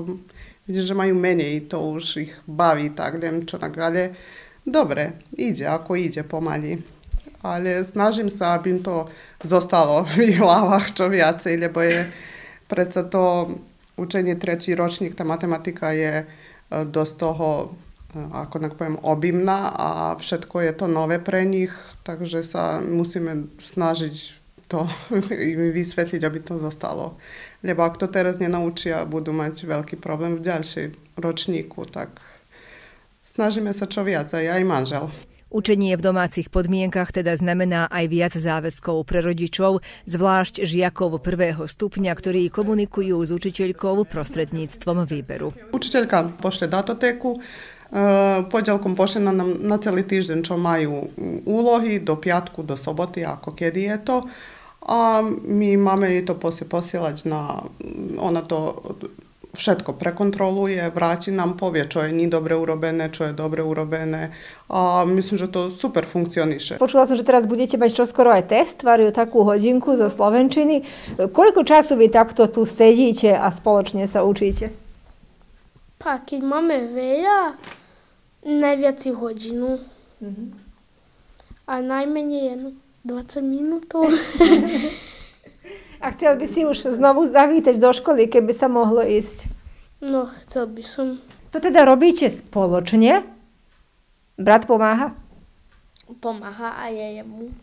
vidíš, že majú menej, to už ich baví, tak neviem čo tak, ale dobre, ide, ako ide pomaly. ale snažím sa, aby im to zostalo v ich hlavách čo viacej, lebo je predsa to učenie tretí ročník, tá matematika je e, dosť toho, e, ako tak poviem, obimná a všetko je to nové pre nich, takže sa musíme snažiť to [LAUGHS] im vysvetliť, aby to zostalo. Lebo ak to teraz nenaučia, budú mať veľký problém v ďalšej ročníku, tak snažíme sa čo viac, aj, aj manžel. Učenie v domácich podmienkach teda znamená aj viac záväzkov pre rodičov, zvlášť žiakov prvého stupňa, ktorí komunikujú s učiteľkou prostredníctvom výberu. Učiteľka pošle datotéku, e, podjelkom pošljena nam na celý týždeň, čo majú úlohy, do piatku, do soboty, ako kedy je to. A my máme jej to posielať na, ona to všetko prekontroluje, vráti nám, povie, čo je ní dobre urobené, čo je dobre urobené a myslím, že to super funkcioniše. Počula som, že teraz budete mať čoskoro aj test, variu takú hodinku zo Slovenčiny. Koľko času vy takto tu sedíte a spoločne sa učíte? Pa, keď máme veľa, najviac hodinu. Mm-hmm. A najmenej 20 no, minút. [LAUGHS] A chcel by si už znovu zavítať do školy, keby sa mohlo ísť? No, chcel by som. To teda robíte spoločne? Brat pomáha? Pomáha a je jemu.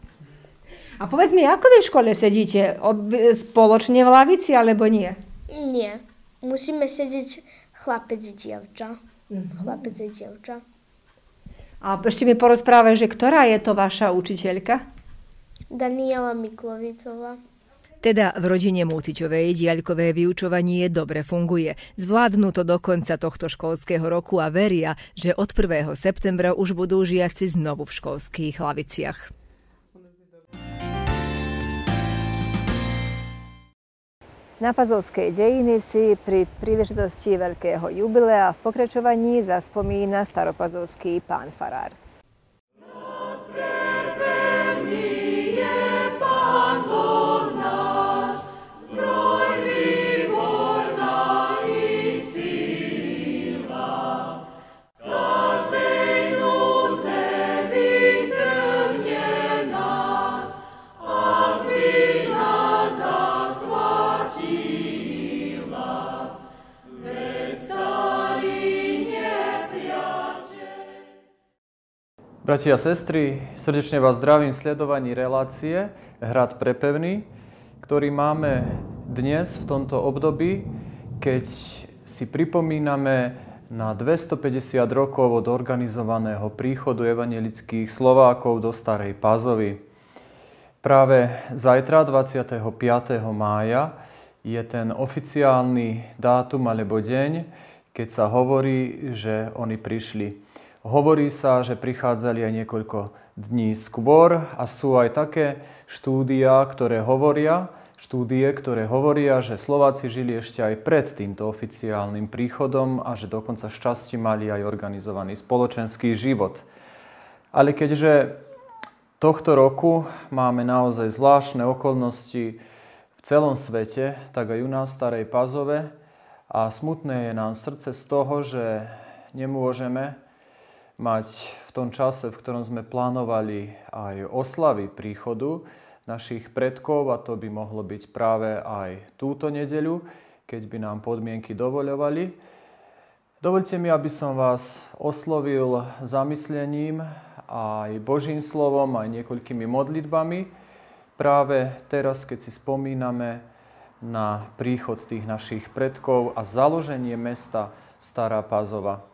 A povedz mi, ako vy v škole sedíte? Ob, spoločne v lavici alebo nie? Nie. Musíme sedieť chlapec i dievča. Mm-hmm. Chlapec i dievča. A ešte mi porozprávaj, že ktorá je to vaša učiteľka? Daniela Miklovicová. Teda v rodine Mútičovej diaľkové vyučovanie dobre funguje. Zvládnu to do konca tohto školského roku a veria, že od 1. septembra už budú žiaci znovu v školských laviciach. Na Pazovskej dejiny si pri príležitosti veľkého jubilea v pokračovaní zaspomína staropazovský pán Farár. Nad je pán Boh. Bratia a sestry, srdečne vás zdravím v sledovaní relácie Hrad prepevný, ktorý máme dnes v tomto období, keď si pripomíname na 250 rokov od organizovaného príchodu evangelických Slovákov do Starej Pazovy. Práve zajtra, 25. mája, je ten oficiálny dátum alebo deň, keď sa hovorí, že oni prišli. Hovorí sa, že prichádzali aj niekoľko dní skôr a sú aj také štúdia, ktoré hovoria, štúdie, ktoré hovoria, že Slováci žili ešte aj pred týmto oficiálnym príchodom a že dokonca časti mali aj organizovaný spoločenský život. Ale keďže tohto roku máme naozaj zvláštne okolnosti v celom svete, tak aj u nás v Starej Pazove a smutné je nám srdce z toho, že nemôžeme mať v tom čase, v ktorom sme plánovali aj oslavy príchodu našich predkov, a to by mohlo byť práve aj túto nedeľu, keď by nám podmienky dovoľovali. Dovolte mi, aby som vás oslovil zamyslením aj Božím slovom, aj niekoľkými modlitbami práve teraz, keď si spomíname na príchod tých našich predkov a založenie mesta Stará Pázova.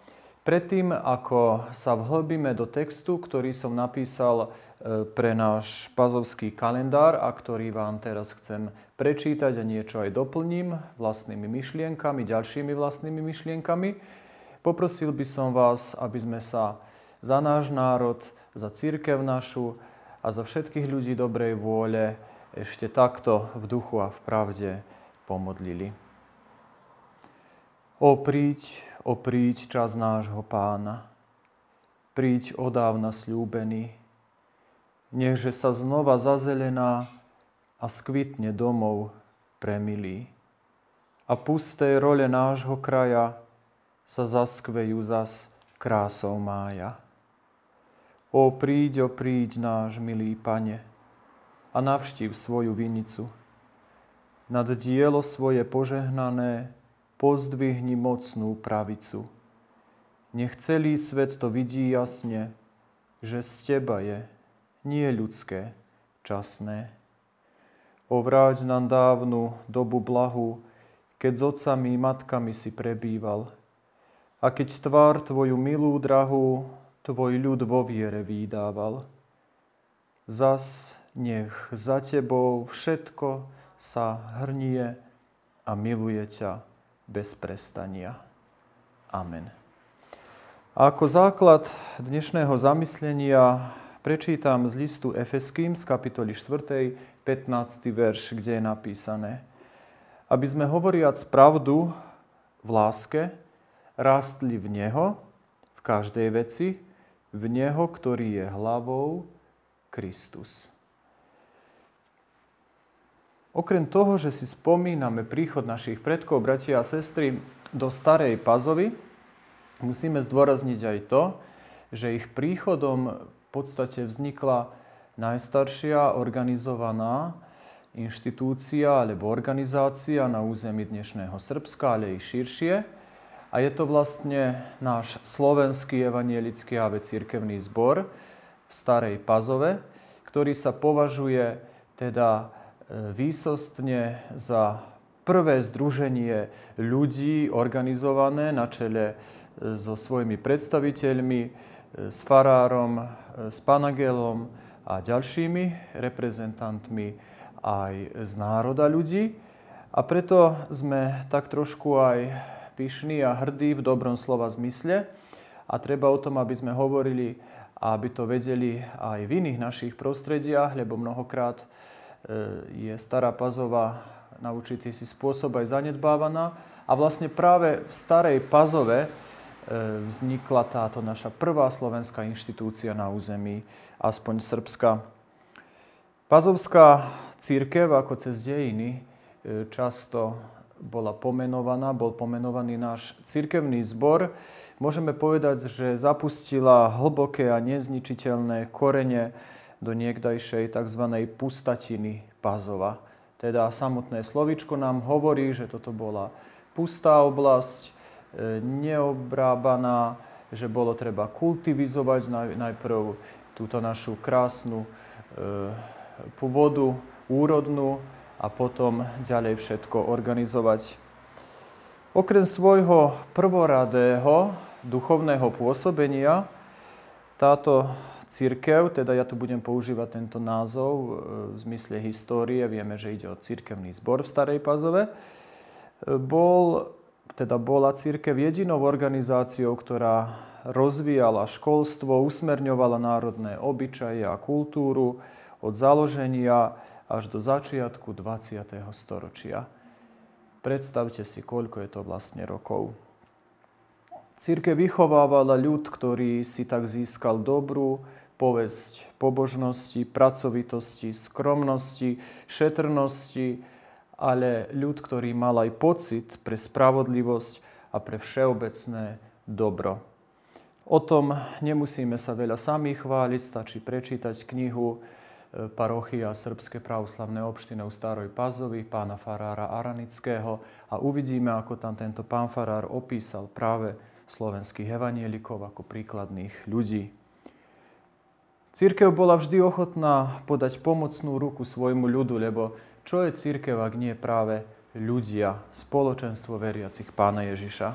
Predtým, ako sa vhlbíme do textu, ktorý som napísal e, pre náš pazovský kalendár a ktorý vám teraz chcem prečítať a niečo aj doplním vlastnými myšlienkami, ďalšími vlastnými myšlienkami, poprosil by som vás, aby sme sa za náš národ, za církev našu a za všetkých ľudí dobrej vôle ešte takto v duchu a v pravde pomodlili. Opriť, opriť čas nášho pána, príď odávna slúbený, nechže sa znova zazelená a skvitne domov premilí. A pusté role nášho kraja sa zaskvejú zas krásou mája. O príď, o príď náš milý pane a navštív svoju vinicu. Nad dielo svoje požehnané pozdvihni mocnú pravicu. Nech celý svet to vidí jasne, že z teba je, nie ľudské, časné. Ovráť nám dávnu dobu blahu, keď s otcami i matkami si prebýval. A keď tvár tvoju milú drahu, tvoj ľud vo viere vydával. Zas nech za tebou všetko sa hrnie a miluje ťa bez prestania. Amen. A ako základ dnešného zamyslenia prečítam z listu Efeským z kapitoly 4. 15. verš, kde je napísané Aby sme hovoriac pravdu v láske, rástli v Neho, v každej veci, v Neho, ktorý je hlavou, Kristus. Okrem toho, že si spomíname príchod našich predkov, bratia a sestry, do starej pazovy, musíme zdôrazniť aj to, že ich príchodom v podstate vznikla najstaršia organizovaná inštitúcia alebo organizácia na území dnešného Srbska, ale i širšie. A je to vlastne náš slovenský evanielický a církevný zbor v Starej Pazove, ktorý sa považuje teda výsostne za prvé združenie ľudí organizované na čele e, so svojimi predstaviteľmi, e, s farárom, e, s panagelom a ďalšími reprezentantmi aj z národa ľudí. A preto sme tak trošku aj pyšní a hrdí v dobrom slova zmysle a treba o tom, aby sme hovorili a aby to vedeli aj v iných našich prostrediach, lebo mnohokrát E, je Stará Pazova na určitý si spôsob aj zanedbávaná. A vlastne práve v Starej Pazove e, vznikla táto naša prvá slovenská inštitúcia na území, aspoň Srbska. Pazovská církev, ako cez dejiny, e, často bola pomenovaná, bol pomenovaný náš církevný zbor. Môžeme povedať, že zapustila hlboké a nezničiteľné korene do niekdajšej tzv. pustatiny Pazova. Teda samotné slovičko nám hovorí, že toto bola pustá oblasť, e, neobrábaná, že bolo treba kultivizovať najprv túto našu krásnu e, pôvodu, úrodnú a potom ďalej všetko organizovať. Okrem svojho prvoradého duchovného pôsobenia táto církev, teda ja tu budem používať tento názov e, v zmysle histórie, vieme, že ide o církevný zbor v Starej Pazove, e, bol, teda bola církev jedinou organizáciou, ktorá rozvíjala školstvo, usmerňovala národné obyčaje a kultúru od založenia až do začiatku 20. storočia. Predstavte si, koľko je to vlastne rokov. Círke vychovávala ľud, ktorý si tak získal dobrú povesť pobožnosti, pracovitosti, skromnosti, šetrnosti, ale ľud, ktorý mal aj pocit pre spravodlivosť a pre všeobecné dobro. O tom nemusíme sa veľa sami chváliť, stačí prečítať knihu e, parochia Srbske pravoslavné obštine u Staroj Pazovi, pána farára Aranického a uvidíme, ako tam tento pán farár opísal práve slovenských evanielikov ako príkladných ľudí. Církev bola vždy ochotná podať pomocnú ruku svojmu ľudu, lebo čo je církev, ak nie práve ľudia, spoločenstvo veriacich pána Ježiša.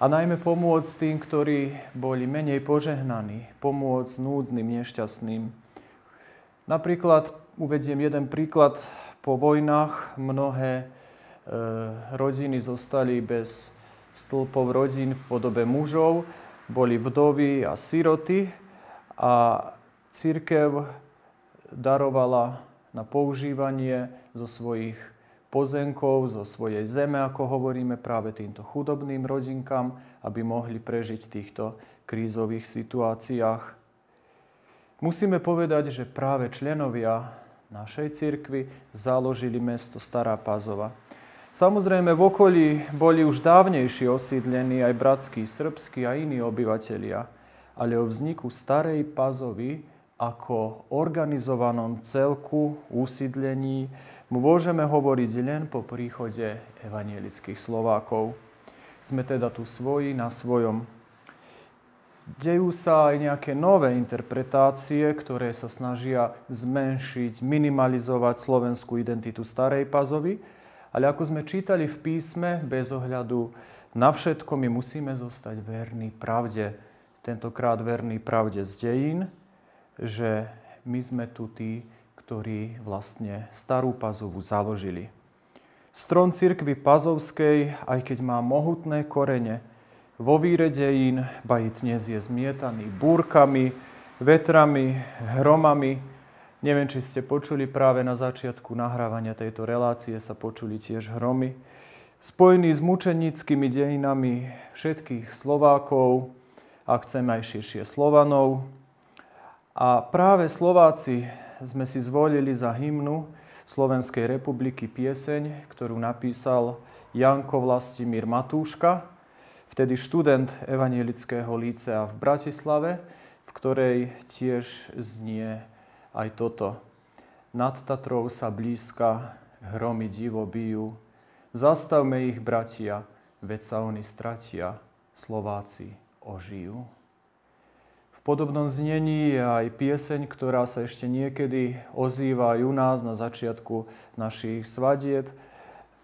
A najmä pomôcť tým, ktorí boli menej požehnaní, pomôcť núdznym, nešťastným. Napríklad uvediem jeden príklad. Po vojnách mnohé e, rodiny zostali bez stĺpov rodín v podobe mužov, boli vdovy a siroty a církev darovala na používanie zo svojich pozemkov, zo svojej zeme, ako hovoríme práve týmto chudobným rodinkám, aby mohli prežiť v týchto krízových situáciách. Musíme povedať, že práve členovia našej církvy založili mesto Stará Pazova. Samozrejme, v okolí boli už dávnejšie osídlení aj bratskí, srbskí a iní obyvatelia, ale o vzniku starej Pazovy ako organizovanom celku usídlení môžeme hovoriť len po príchode evanielických Slovákov. Sme teda tu svoji na svojom. Dejú sa aj nejaké nové interpretácie, ktoré sa snažia zmenšiť, minimalizovať slovenskú identitu starej Pazovy, ale ako sme čítali v písme, bez ohľadu na všetko, my musíme zostať verní pravde. Tentokrát verní pravde z dejín, že my sme tu tí, ktorí vlastne starú pazovu založili. Stron cirkvy Pazovskej, aj keď má mohutné korene, vo víre dejín, ba dnes je zmietaný búrkami, vetrami, hromami, Neviem, či ste počuli, práve na začiatku nahrávania tejto relácie sa počuli tiež hromy. Spojený s mučenickými dejinami všetkých Slovákov a chcem aj širšie Slovanov. A práve Slováci sme si zvolili za hymnu Slovenskej republiky pieseň, ktorú napísal Janko Vlastimír Matúška, vtedy študent Evangelického lícea v Bratislave, v ktorej tiež znie aj toto. Nad Tatrou sa blízka, hromy divo bijú, zastavme ich, bratia, veď sa oni stratia, Slováci ožijú. V podobnom znení je aj pieseň, ktorá sa ešte niekedy ozýva aj u nás na začiatku našich svadieb,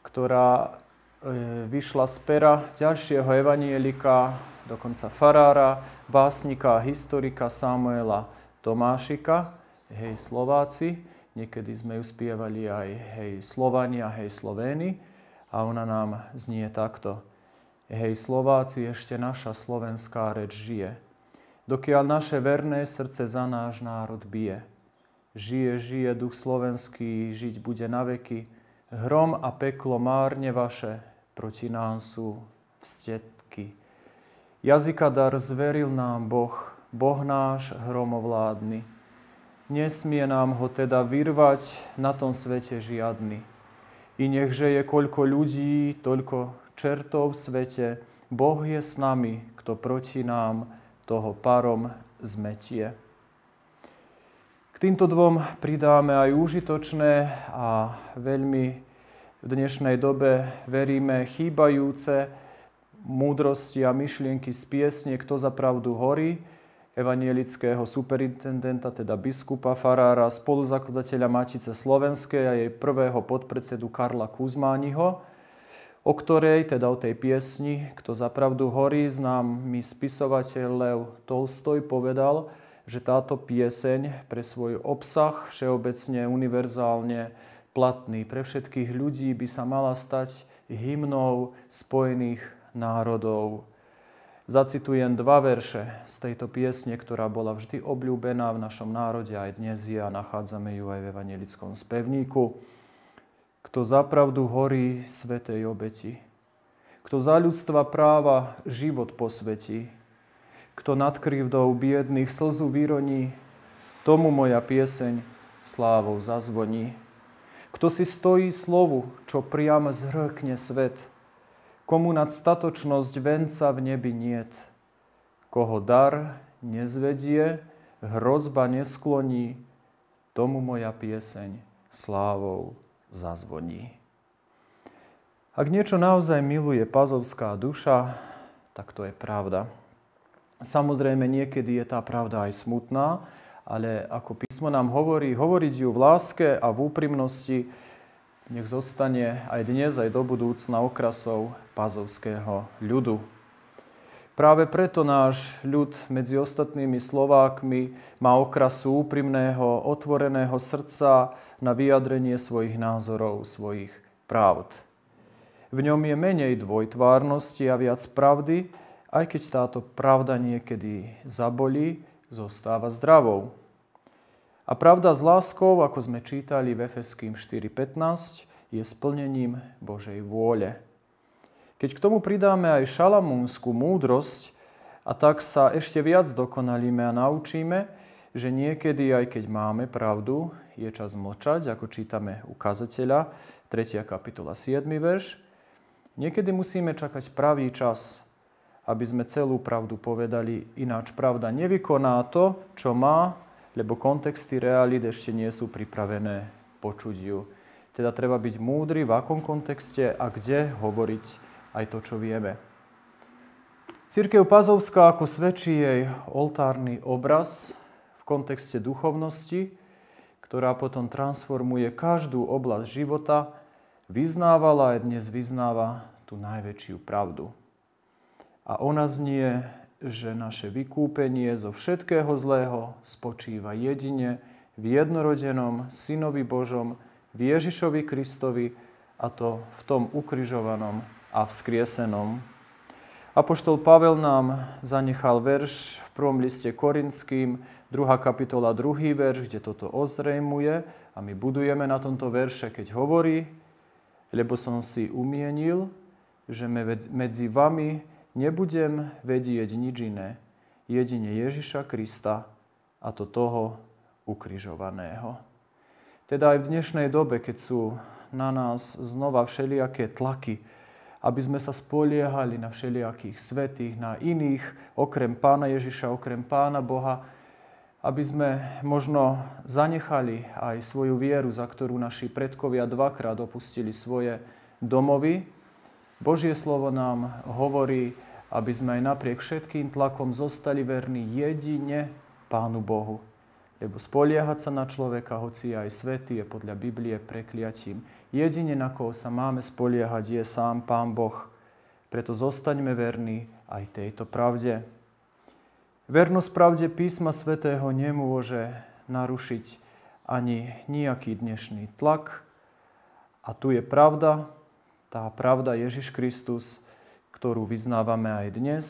ktorá e, vyšla z pera ďalšieho evanielika, dokonca farára, básnika a historika Samuela Tomášika, hej Slováci, niekedy sme ju spievali aj hej Slovania, hej Slovéni a ona nám znie takto. Hej Slováci, ešte naša slovenská reč žije, dokiaľ naše verné srdce za náš národ bije. Žije, žije duch slovenský, žiť bude na veky, hrom a peklo márne vaše, proti nám sú vstetky. Jazyka dar zveril nám Boh, Boh náš hromovládny, Nesmie nám ho teda vyrvať na tom svete žiadny. I nechže je koľko ľudí, toľko čertov v svete, Boh je s nami, kto proti nám toho parom zmetie. K týmto dvom pridáme aj užitočné a veľmi v dnešnej dobe veríme chýbajúce múdrosti a myšlienky z piesne Kto za pravdu horí, evanielického superintendenta, teda biskupa, farára, spoluzakladateľa Matice Slovenskej a jej prvého podpredsedu Karla Kuzmániho, o ktorej, teda o tej piesni, kto zapravdu horí, horí, známy spisovateľ Lev Tolstoj povedal, že táto pieseň pre svoj obsah všeobecne univerzálne platný pre všetkých ľudí by sa mala stať hymnou Spojených národov. Zacitujem dva verše z tejto piesne, ktorá bola vždy obľúbená v našom národe aj dnes je a nachádzame ju aj v evangelickom spevníku. Kto za pravdu horí svetej obeti, kto za ľudstva práva život posvetí, kto nad krivdou biedných slzu vyroní, tomu moja pieseň slávou zazvoní. Kto si stojí slovu, čo priam zhrkne svet – komu nad statočnosť venca v nebi niet, koho dar nezvedie, hrozba neskloní, tomu moja pieseň slávou zazvoní. Ak niečo naozaj miluje pazovská duša, tak to je pravda. Samozrejme, niekedy je tá pravda aj smutná, ale ako písmo nám hovorí, hovoriť ju v láske a v úprimnosti nech zostane aj dnes, aj do budúcna okrasou pazovského ľudu. Práve preto náš ľud medzi ostatnými Slovákmi má okrasu úprimného, otvoreného srdca na vyjadrenie svojich názorov, svojich pravd. V ňom je menej dvojtvárnosti a viac pravdy, aj keď táto pravda niekedy zabolí, zostáva zdravou. A pravda s láskou, ako sme čítali v Efeským 4.15, je splnením Božej vôle. Keď k tomu pridáme aj šalamúnskú múdrosť, a tak sa ešte viac dokonalíme a naučíme, že niekedy, aj keď máme pravdu, je čas mlčať, ako čítame ukazateľa 3. kapitola 7. verš. Niekedy musíme čakať pravý čas, aby sme celú pravdu povedali, ináč pravda nevykoná to, čo má lebo kontexty realít ešte nie sú pripravené počuť ju. Teda treba byť múdry, v akom kontexte a kde hovoriť aj to, čo vieme. Církev Pazovská, ako svedčí jej oltárny obraz v kontexte duchovnosti, ktorá potom transformuje každú oblasť života, vyznávala a dnes vyznáva tú najväčšiu pravdu. A ona znie že naše vykúpenie zo všetkého zlého spočíva jedine v jednorodenom Synovi Božom, v Ježišovi Kristovi a to v tom ukrižovanom a vzkriesenom. Apoštol Pavel nám zanechal verš v prvom liste Korinským, 2. kapitola, 2. verš, kde toto ozrejmuje a my budujeme na tomto verše, keď hovorí, lebo som si umienil, že medzi vami nebudem vedieť nič iné, jedine Ježiša Krista a to toho ukrižovaného. Teda aj v dnešnej dobe, keď sú na nás znova všelijaké tlaky, aby sme sa spoliehali na všelijakých svetých, na iných, okrem Pána Ježiša, okrem Pána Boha, aby sme možno zanechali aj svoju vieru, za ktorú naši predkovia dvakrát opustili svoje domovy. Božie slovo nám hovorí, aby sme aj napriek všetkým tlakom zostali verní jedine Pánu Bohu. Lebo spoliehať sa na človeka, hoci aj svetý, je podľa Biblie prekliatím. Jedine na koho sa máme spoliehať je sám Pán Boh. Preto zostaňme verní aj tejto pravde. Vernosť pravde písma svätého nemôže narušiť ani nejaký dnešný tlak. A tu je pravda, tá pravda Ježiš Kristus, ktorú vyznávame aj dnes,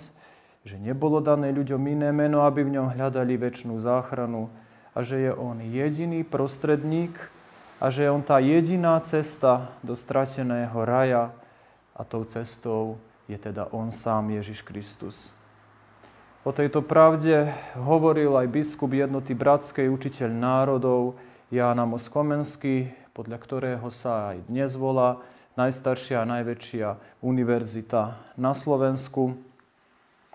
že nebolo dané ľuďom iné meno, aby v ňom hľadali väčšnú záchranu a že je on jediný prostredník a že je on tá jediná cesta do strateného raja a tou cestou je teda on sám Ježiš Kristus. O tejto pravde hovoril aj biskup jednoty bratskej, učiteľ národov Jána Moskomenský, podľa ktorého sa aj dnes volá najstaršia a najväčšia univerzita na Slovensku.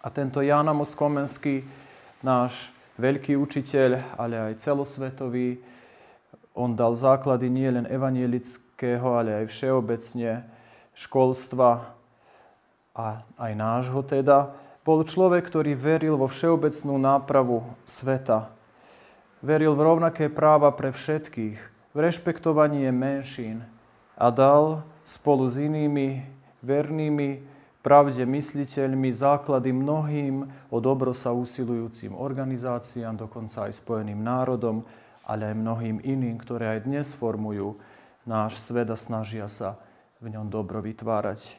A tento Jana Komenský, náš veľký učiteľ, ale aj celosvetový, on dal základy nielen evanielického, ale aj všeobecne školstva a aj nášho teda. Bol človek, ktorý veril vo všeobecnú nápravu sveta. Veril v rovnaké práva pre všetkých, v rešpektovanie menšín, a dal spolu s inými vernými pravde mysliteľmi základy mnohým o dobro sa usilujúcim organizáciám, dokonca aj Spojeným národom, ale aj mnohým iným, ktoré aj dnes formujú náš svet a snažia sa v ňom dobro vytvárať.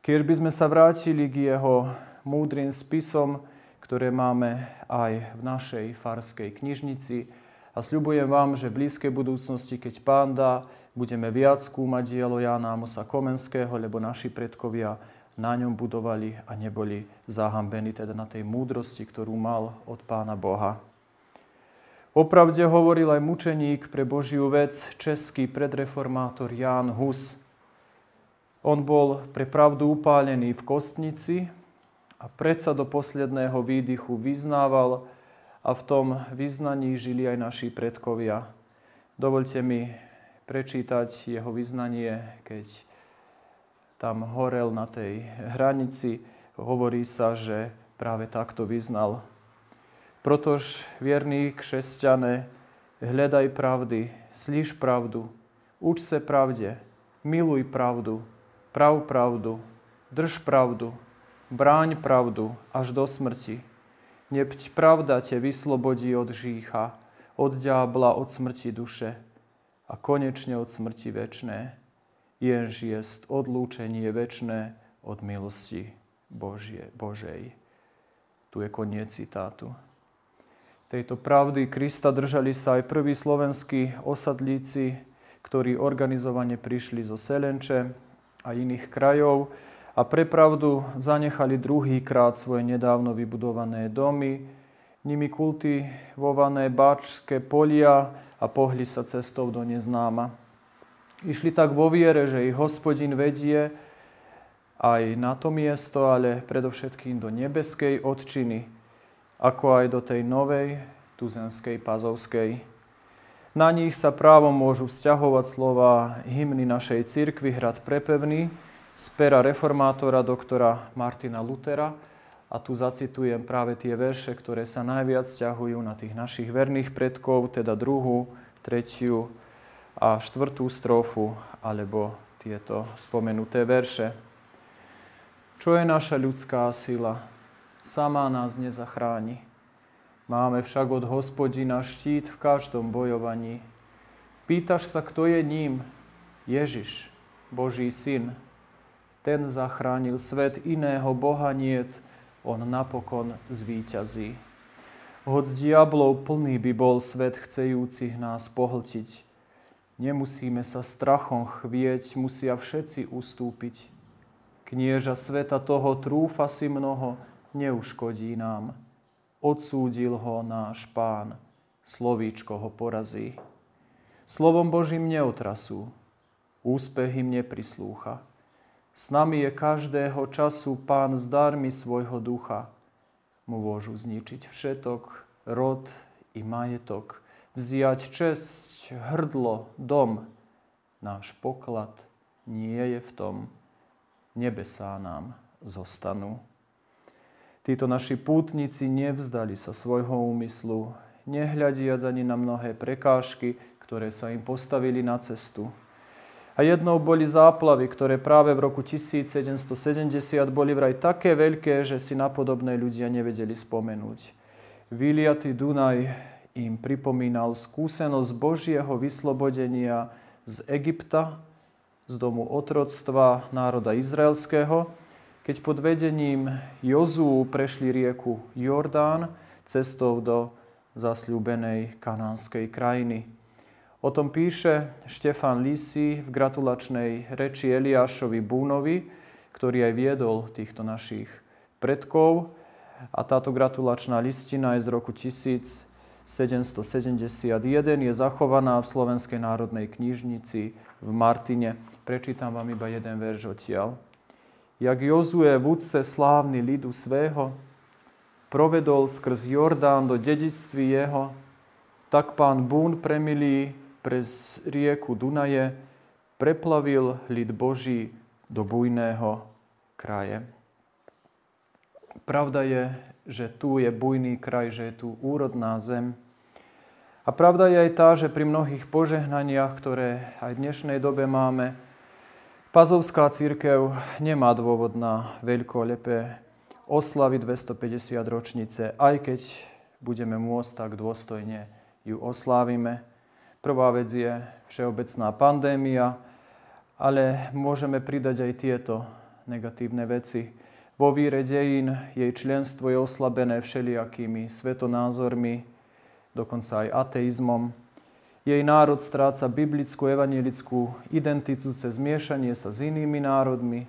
Keď by sme sa vrátili k jeho múdrym spisom, ktoré máme aj v našej farskej knižnici a sľubujem vám, že v blízkej budúcnosti, keď pán dá, budeme viac skúmať dielo Jána Amosa Komenského, lebo naši predkovia na ňom budovali a neboli zahambení, teda na tej múdrosti, ktorú mal od Pána Boha. Opravde hovoril aj mučeník pre Božiu vec, český predreformátor Ján Hus. On bol pre pravdu upálený v kostnici a predsa do posledného výdychu vyznával a v tom vyznaní žili aj naši predkovia. Dovolte mi prečítať jeho vyznanie, keď tam horel na tej hranici, hovorí sa, že práve takto vyznal. Protož, vierný křesťané, hľadaj pravdy, slíš pravdu, uč se pravde, miluj pravdu, prav pravdu, drž pravdu, bráň pravdu až do smrti. Nepť pravda te vyslobodí od žícha, od ďábla, od smrti duše a konečne od smrti väčné, jež jest odlúčenie väčné od milosti Božie, Božej. Tu je koniec citátu. Tejto pravdy Krista držali sa aj prví slovenskí osadlíci, ktorí organizovane prišli zo Selenče a iných krajov a prepravdu zanechali druhýkrát svoje nedávno vybudované domy, nimi kultivované báčské polia a pohli sa cestou do neznáma. Išli tak vo viere, že ich hospodin vedie aj na to miesto, ale predovšetkým do nebeskej odčiny, ako aj do tej novej tuzenskej pazovskej. Na nich sa právo môžu vzťahovať slova hymny našej cirkvi Hrad prepevný z pera reformátora doktora Martina Lutera, a tu zacitujem práve tie verše, ktoré sa najviac ťahujú na tých našich verných predkov, teda druhú, tretiu a štvrtú strofu, alebo tieto spomenuté verše. Čo je naša ľudská sila? Sama nás nezachráni. Máme však od hospodina štít v každom bojovaní. Pýtaš sa, kto je ním? Ježiš, Boží syn. Ten zachránil svet, iného Boha niet, on napokon zvíťazí. Hoď diablov plný by bol svet chcejúcich nás pohltiť, nemusíme sa strachom chvieť, musia všetci ustúpiť. Knieža sveta toho trúfa si mnoho, neuškodí nám. Odsúdil ho náš pán, slovíčko ho porazí. Slovom Božím neotrasú, úspech im neprislúcha. S nami je každého času Pán s darmi svojho ducha. Môžu zničiť všetok, rod i majetok, vziať česť, hrdlo, dom. Náš poklad nie je v tom, nebesá nám zostanú. Títo naši pútnici nevzdali sa svojho úmyslu, nehľadiac ani na mnohé prekážky, ktoré sa im postavili na cestu. A jednou boli záplavy, ktoré práve v roku 1770 boli vraj také veľké, že si napodobné ľudia nevedeli spomenúť. Viliaty Dunaj im pripomínal skúsenosť Božieho vyslobodenia z Egypta, z domu otroctva národa izraelského, keď pod vedením Jozú prešli rieku Jordán cestou do zasľúbenej kanánskej krajiny – O tom píše Štefan Lisi v gratulačnej reči Eliášovi Búnovi, ktorý aj viedol týchto našich predkov. A táto gratulačná listina je z roku 1771, je zachovaná v Slovenskej národnej knižnici v Martine. Prečítam vám iba jeden verš odtiaľ. Jak Jozue vúdce slávny lidu svého, provedol skrz Jordán do dedictví jeho, tak pán Bún premilí prez rieku Dunaje preplavil lid Boží do bujného kraje. Pravda je, že tu je bujný kraj, že je tu úrodná zem. A pravda je aj tá, že pri mnohých požehnaniach, ktoré aj v dnešnej dobe máme, Pazovská církev nemá dôvod na veľkolepé oslavy 250 ročnice, aj keď budeme môcť, tak dôstojne ju oslávime. Prvá vec je všeobecná pandémia, ale môžeme pridať aj tieto negatívne veci. Vo víre dejín jej členstvo je oslabené všelijakými svetonázormi, dokonca aj ateizmom. Jej národ stráca biblickú evanielickú identitu cez miešanie sa s inými národmi,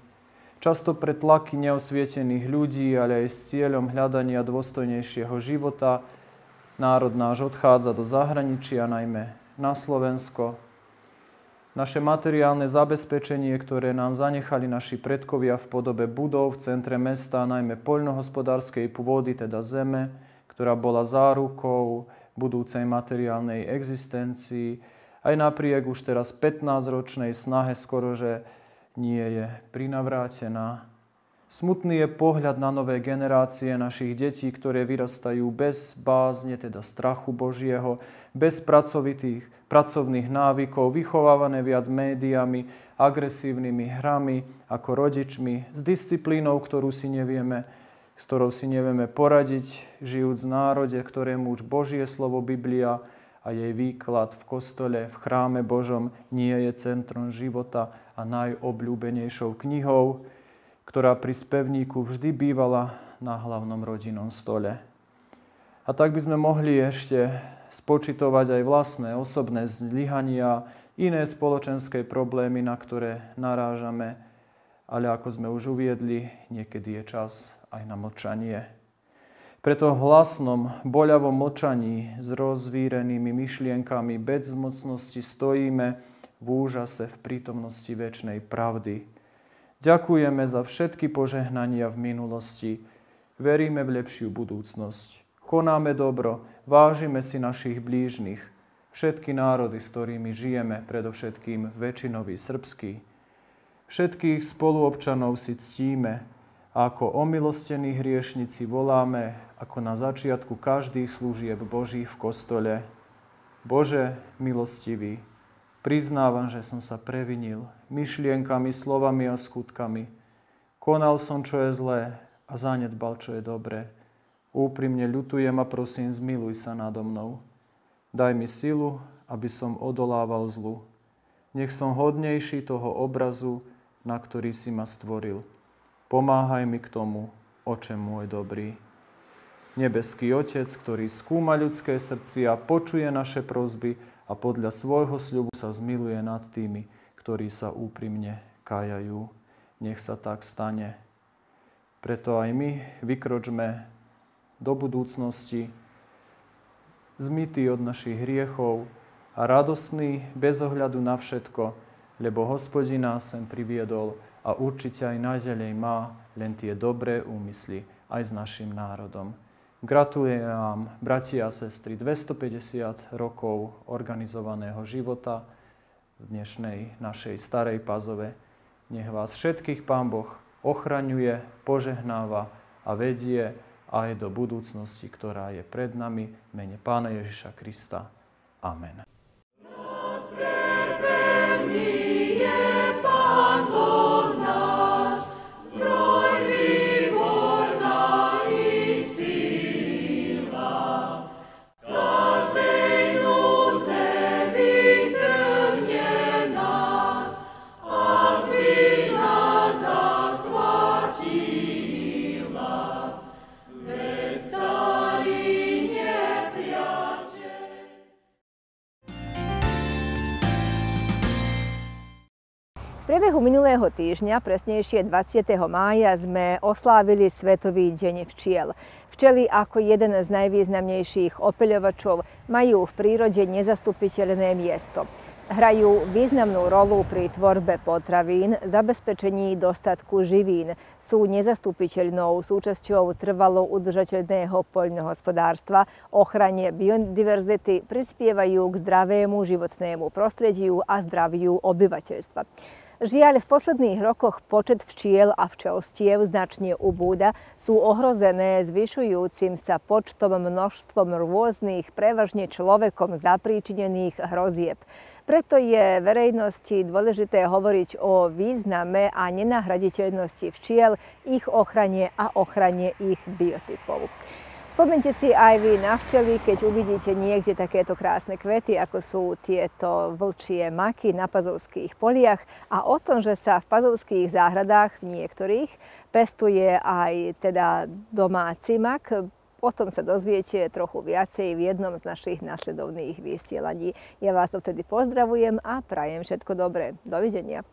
často pre tlaky neosvietených ľudí, ale aj s cieľom hľadania dôstojnejšieho života, národ náš odchádza do zahraničia, najmä na Slovensko. Naše materiálne zabezpečenie, ktoré nám zanechali naši predkovia v podobe budov v centre mesta, najmä poľnohospodárskej pôdy, teda zeme, ktorá bola zárukou budúcej materiálnej existencii, aj napriek už teraz 15-ročnej snahe skoro, že nie je prinavrátená. Smutný je pohľad na nové generácie našich detí, ktoré vyrastajú bez bázne, teda strachu Božieho, bez pracovitých, pracovných návykov, vychovávané viac médiami, agresívnymi hrami ako rodičmi, s disciplínou, ktorú si nevieme, s ktorou si nevieme poradiť, žijúc v národe, ktorému už Božie slovo Biblia a jej výklad v kostole, v chráme Božom nie je centrom života a najobľúbenejšou knihou, ktorá pri spevníku vždy bývala na hlavnom rodinnom stole. A tak by sme mohli ešte spočitovať aj vlastné osobné zlyhania, iné spoločenské problémy, na ktoré narážame, ale ako sme už uviedli, niekedy je čas aj na mlčanie. Preto v hlasnom, boľavom mlčaní s rozvírenými myšlienkami bezmocnosti stojíme v úžase v prítomnosti väčšnej pravdy, Ďakujeme za všetky požehnania v minulosti. Veríme v lepšiu budúcnosť. Konáme dobro, vážime si našich blížnych, všetky národy, s ktorými žijeme, predovšetkým väčšinový srbský. Všetkých spoluobčanov si ctíme, a ako omilostení hriešnici voláme, ako na začiatku každých služieb Boží v kostole. Bože, milostivý, Priznávam, že som sa previnil myšlienkami, slovami a skutkami. Konal som, čo je zlé a zanedbal, čo je dobré. Úprimne ľutujem a prosím, zmiluj sa nado mnou. Daj mi silu, aby som odolával zlu. Nech som hodnejší toho obrazu, na ktorý si ma stvoril. Pomáhaj mi k tomu, čem môj dobrý. Nebeský Otec, ktorý skúma ľudské srdcia, počuje naše prozby, a podľa svojho sľubu sa zmiluje nad tými, ktorí sa úprimne kajajú. Nech sa tak stane. Preto aj my vykročme do budúcnosti, zmytý od našich hriechov a radosný bez ohľadu na všetko, lebo hospodina sem priviedol a určite aj naďalej má len tie dobré úmysly aj s našim národom. Gratulujem vám, bratia a sestry, 250 rokov organizovaného života v dnešnej našej starej pazove. Nech vás všetkých Pán Boh ochraňuje, požehnáva a vedie aj do budúcnosti, ktorá je pred nami, mene Pána Ježiša Krista. Amen. týždňa, presnejšie 20. mája, sme oslávili Svetový deň včiel. Včely ako jeden z najvýznamnejších opeľovačov majú v prírode nezastupiteľné miesto. Hrajú významnú rolu pri tvorbe potravín, zabezpečení dostatku živín, sú nezastupiteľnou súčasťou trvalo udržateľného poľnohospodárstva, ochrane biodiverzity, prispievajú k zdravému životnému prostrediu a zdraviu obyvateľstva. Žiaľ, v posledných rokoch počet včiel a včelstiev značne ubúda, sú ohrozené zvyšujúcim sa počtom množstvom rôznych, prevažne človekom zapríčinených hrozieb. Preto je verejnosti dôležité hovoriť o význame a nenahraditeľnosti včiel, ich ochrane a ochrane ich biotypov. Spomnite si aj vy na včely, keď uvidíte niekde takéto krásne kvety, ako sú tieto vlčie maky na pazovských poliach a o tom, že sa v pazovských záhradách v niektorých pestuje aj teda domáci mak, o tom sa dozviete trochu viacej v jednom z našich nasledovných vysielaní. Ja vás to pozdravujem a prajem všetko dobré. Dovidenia.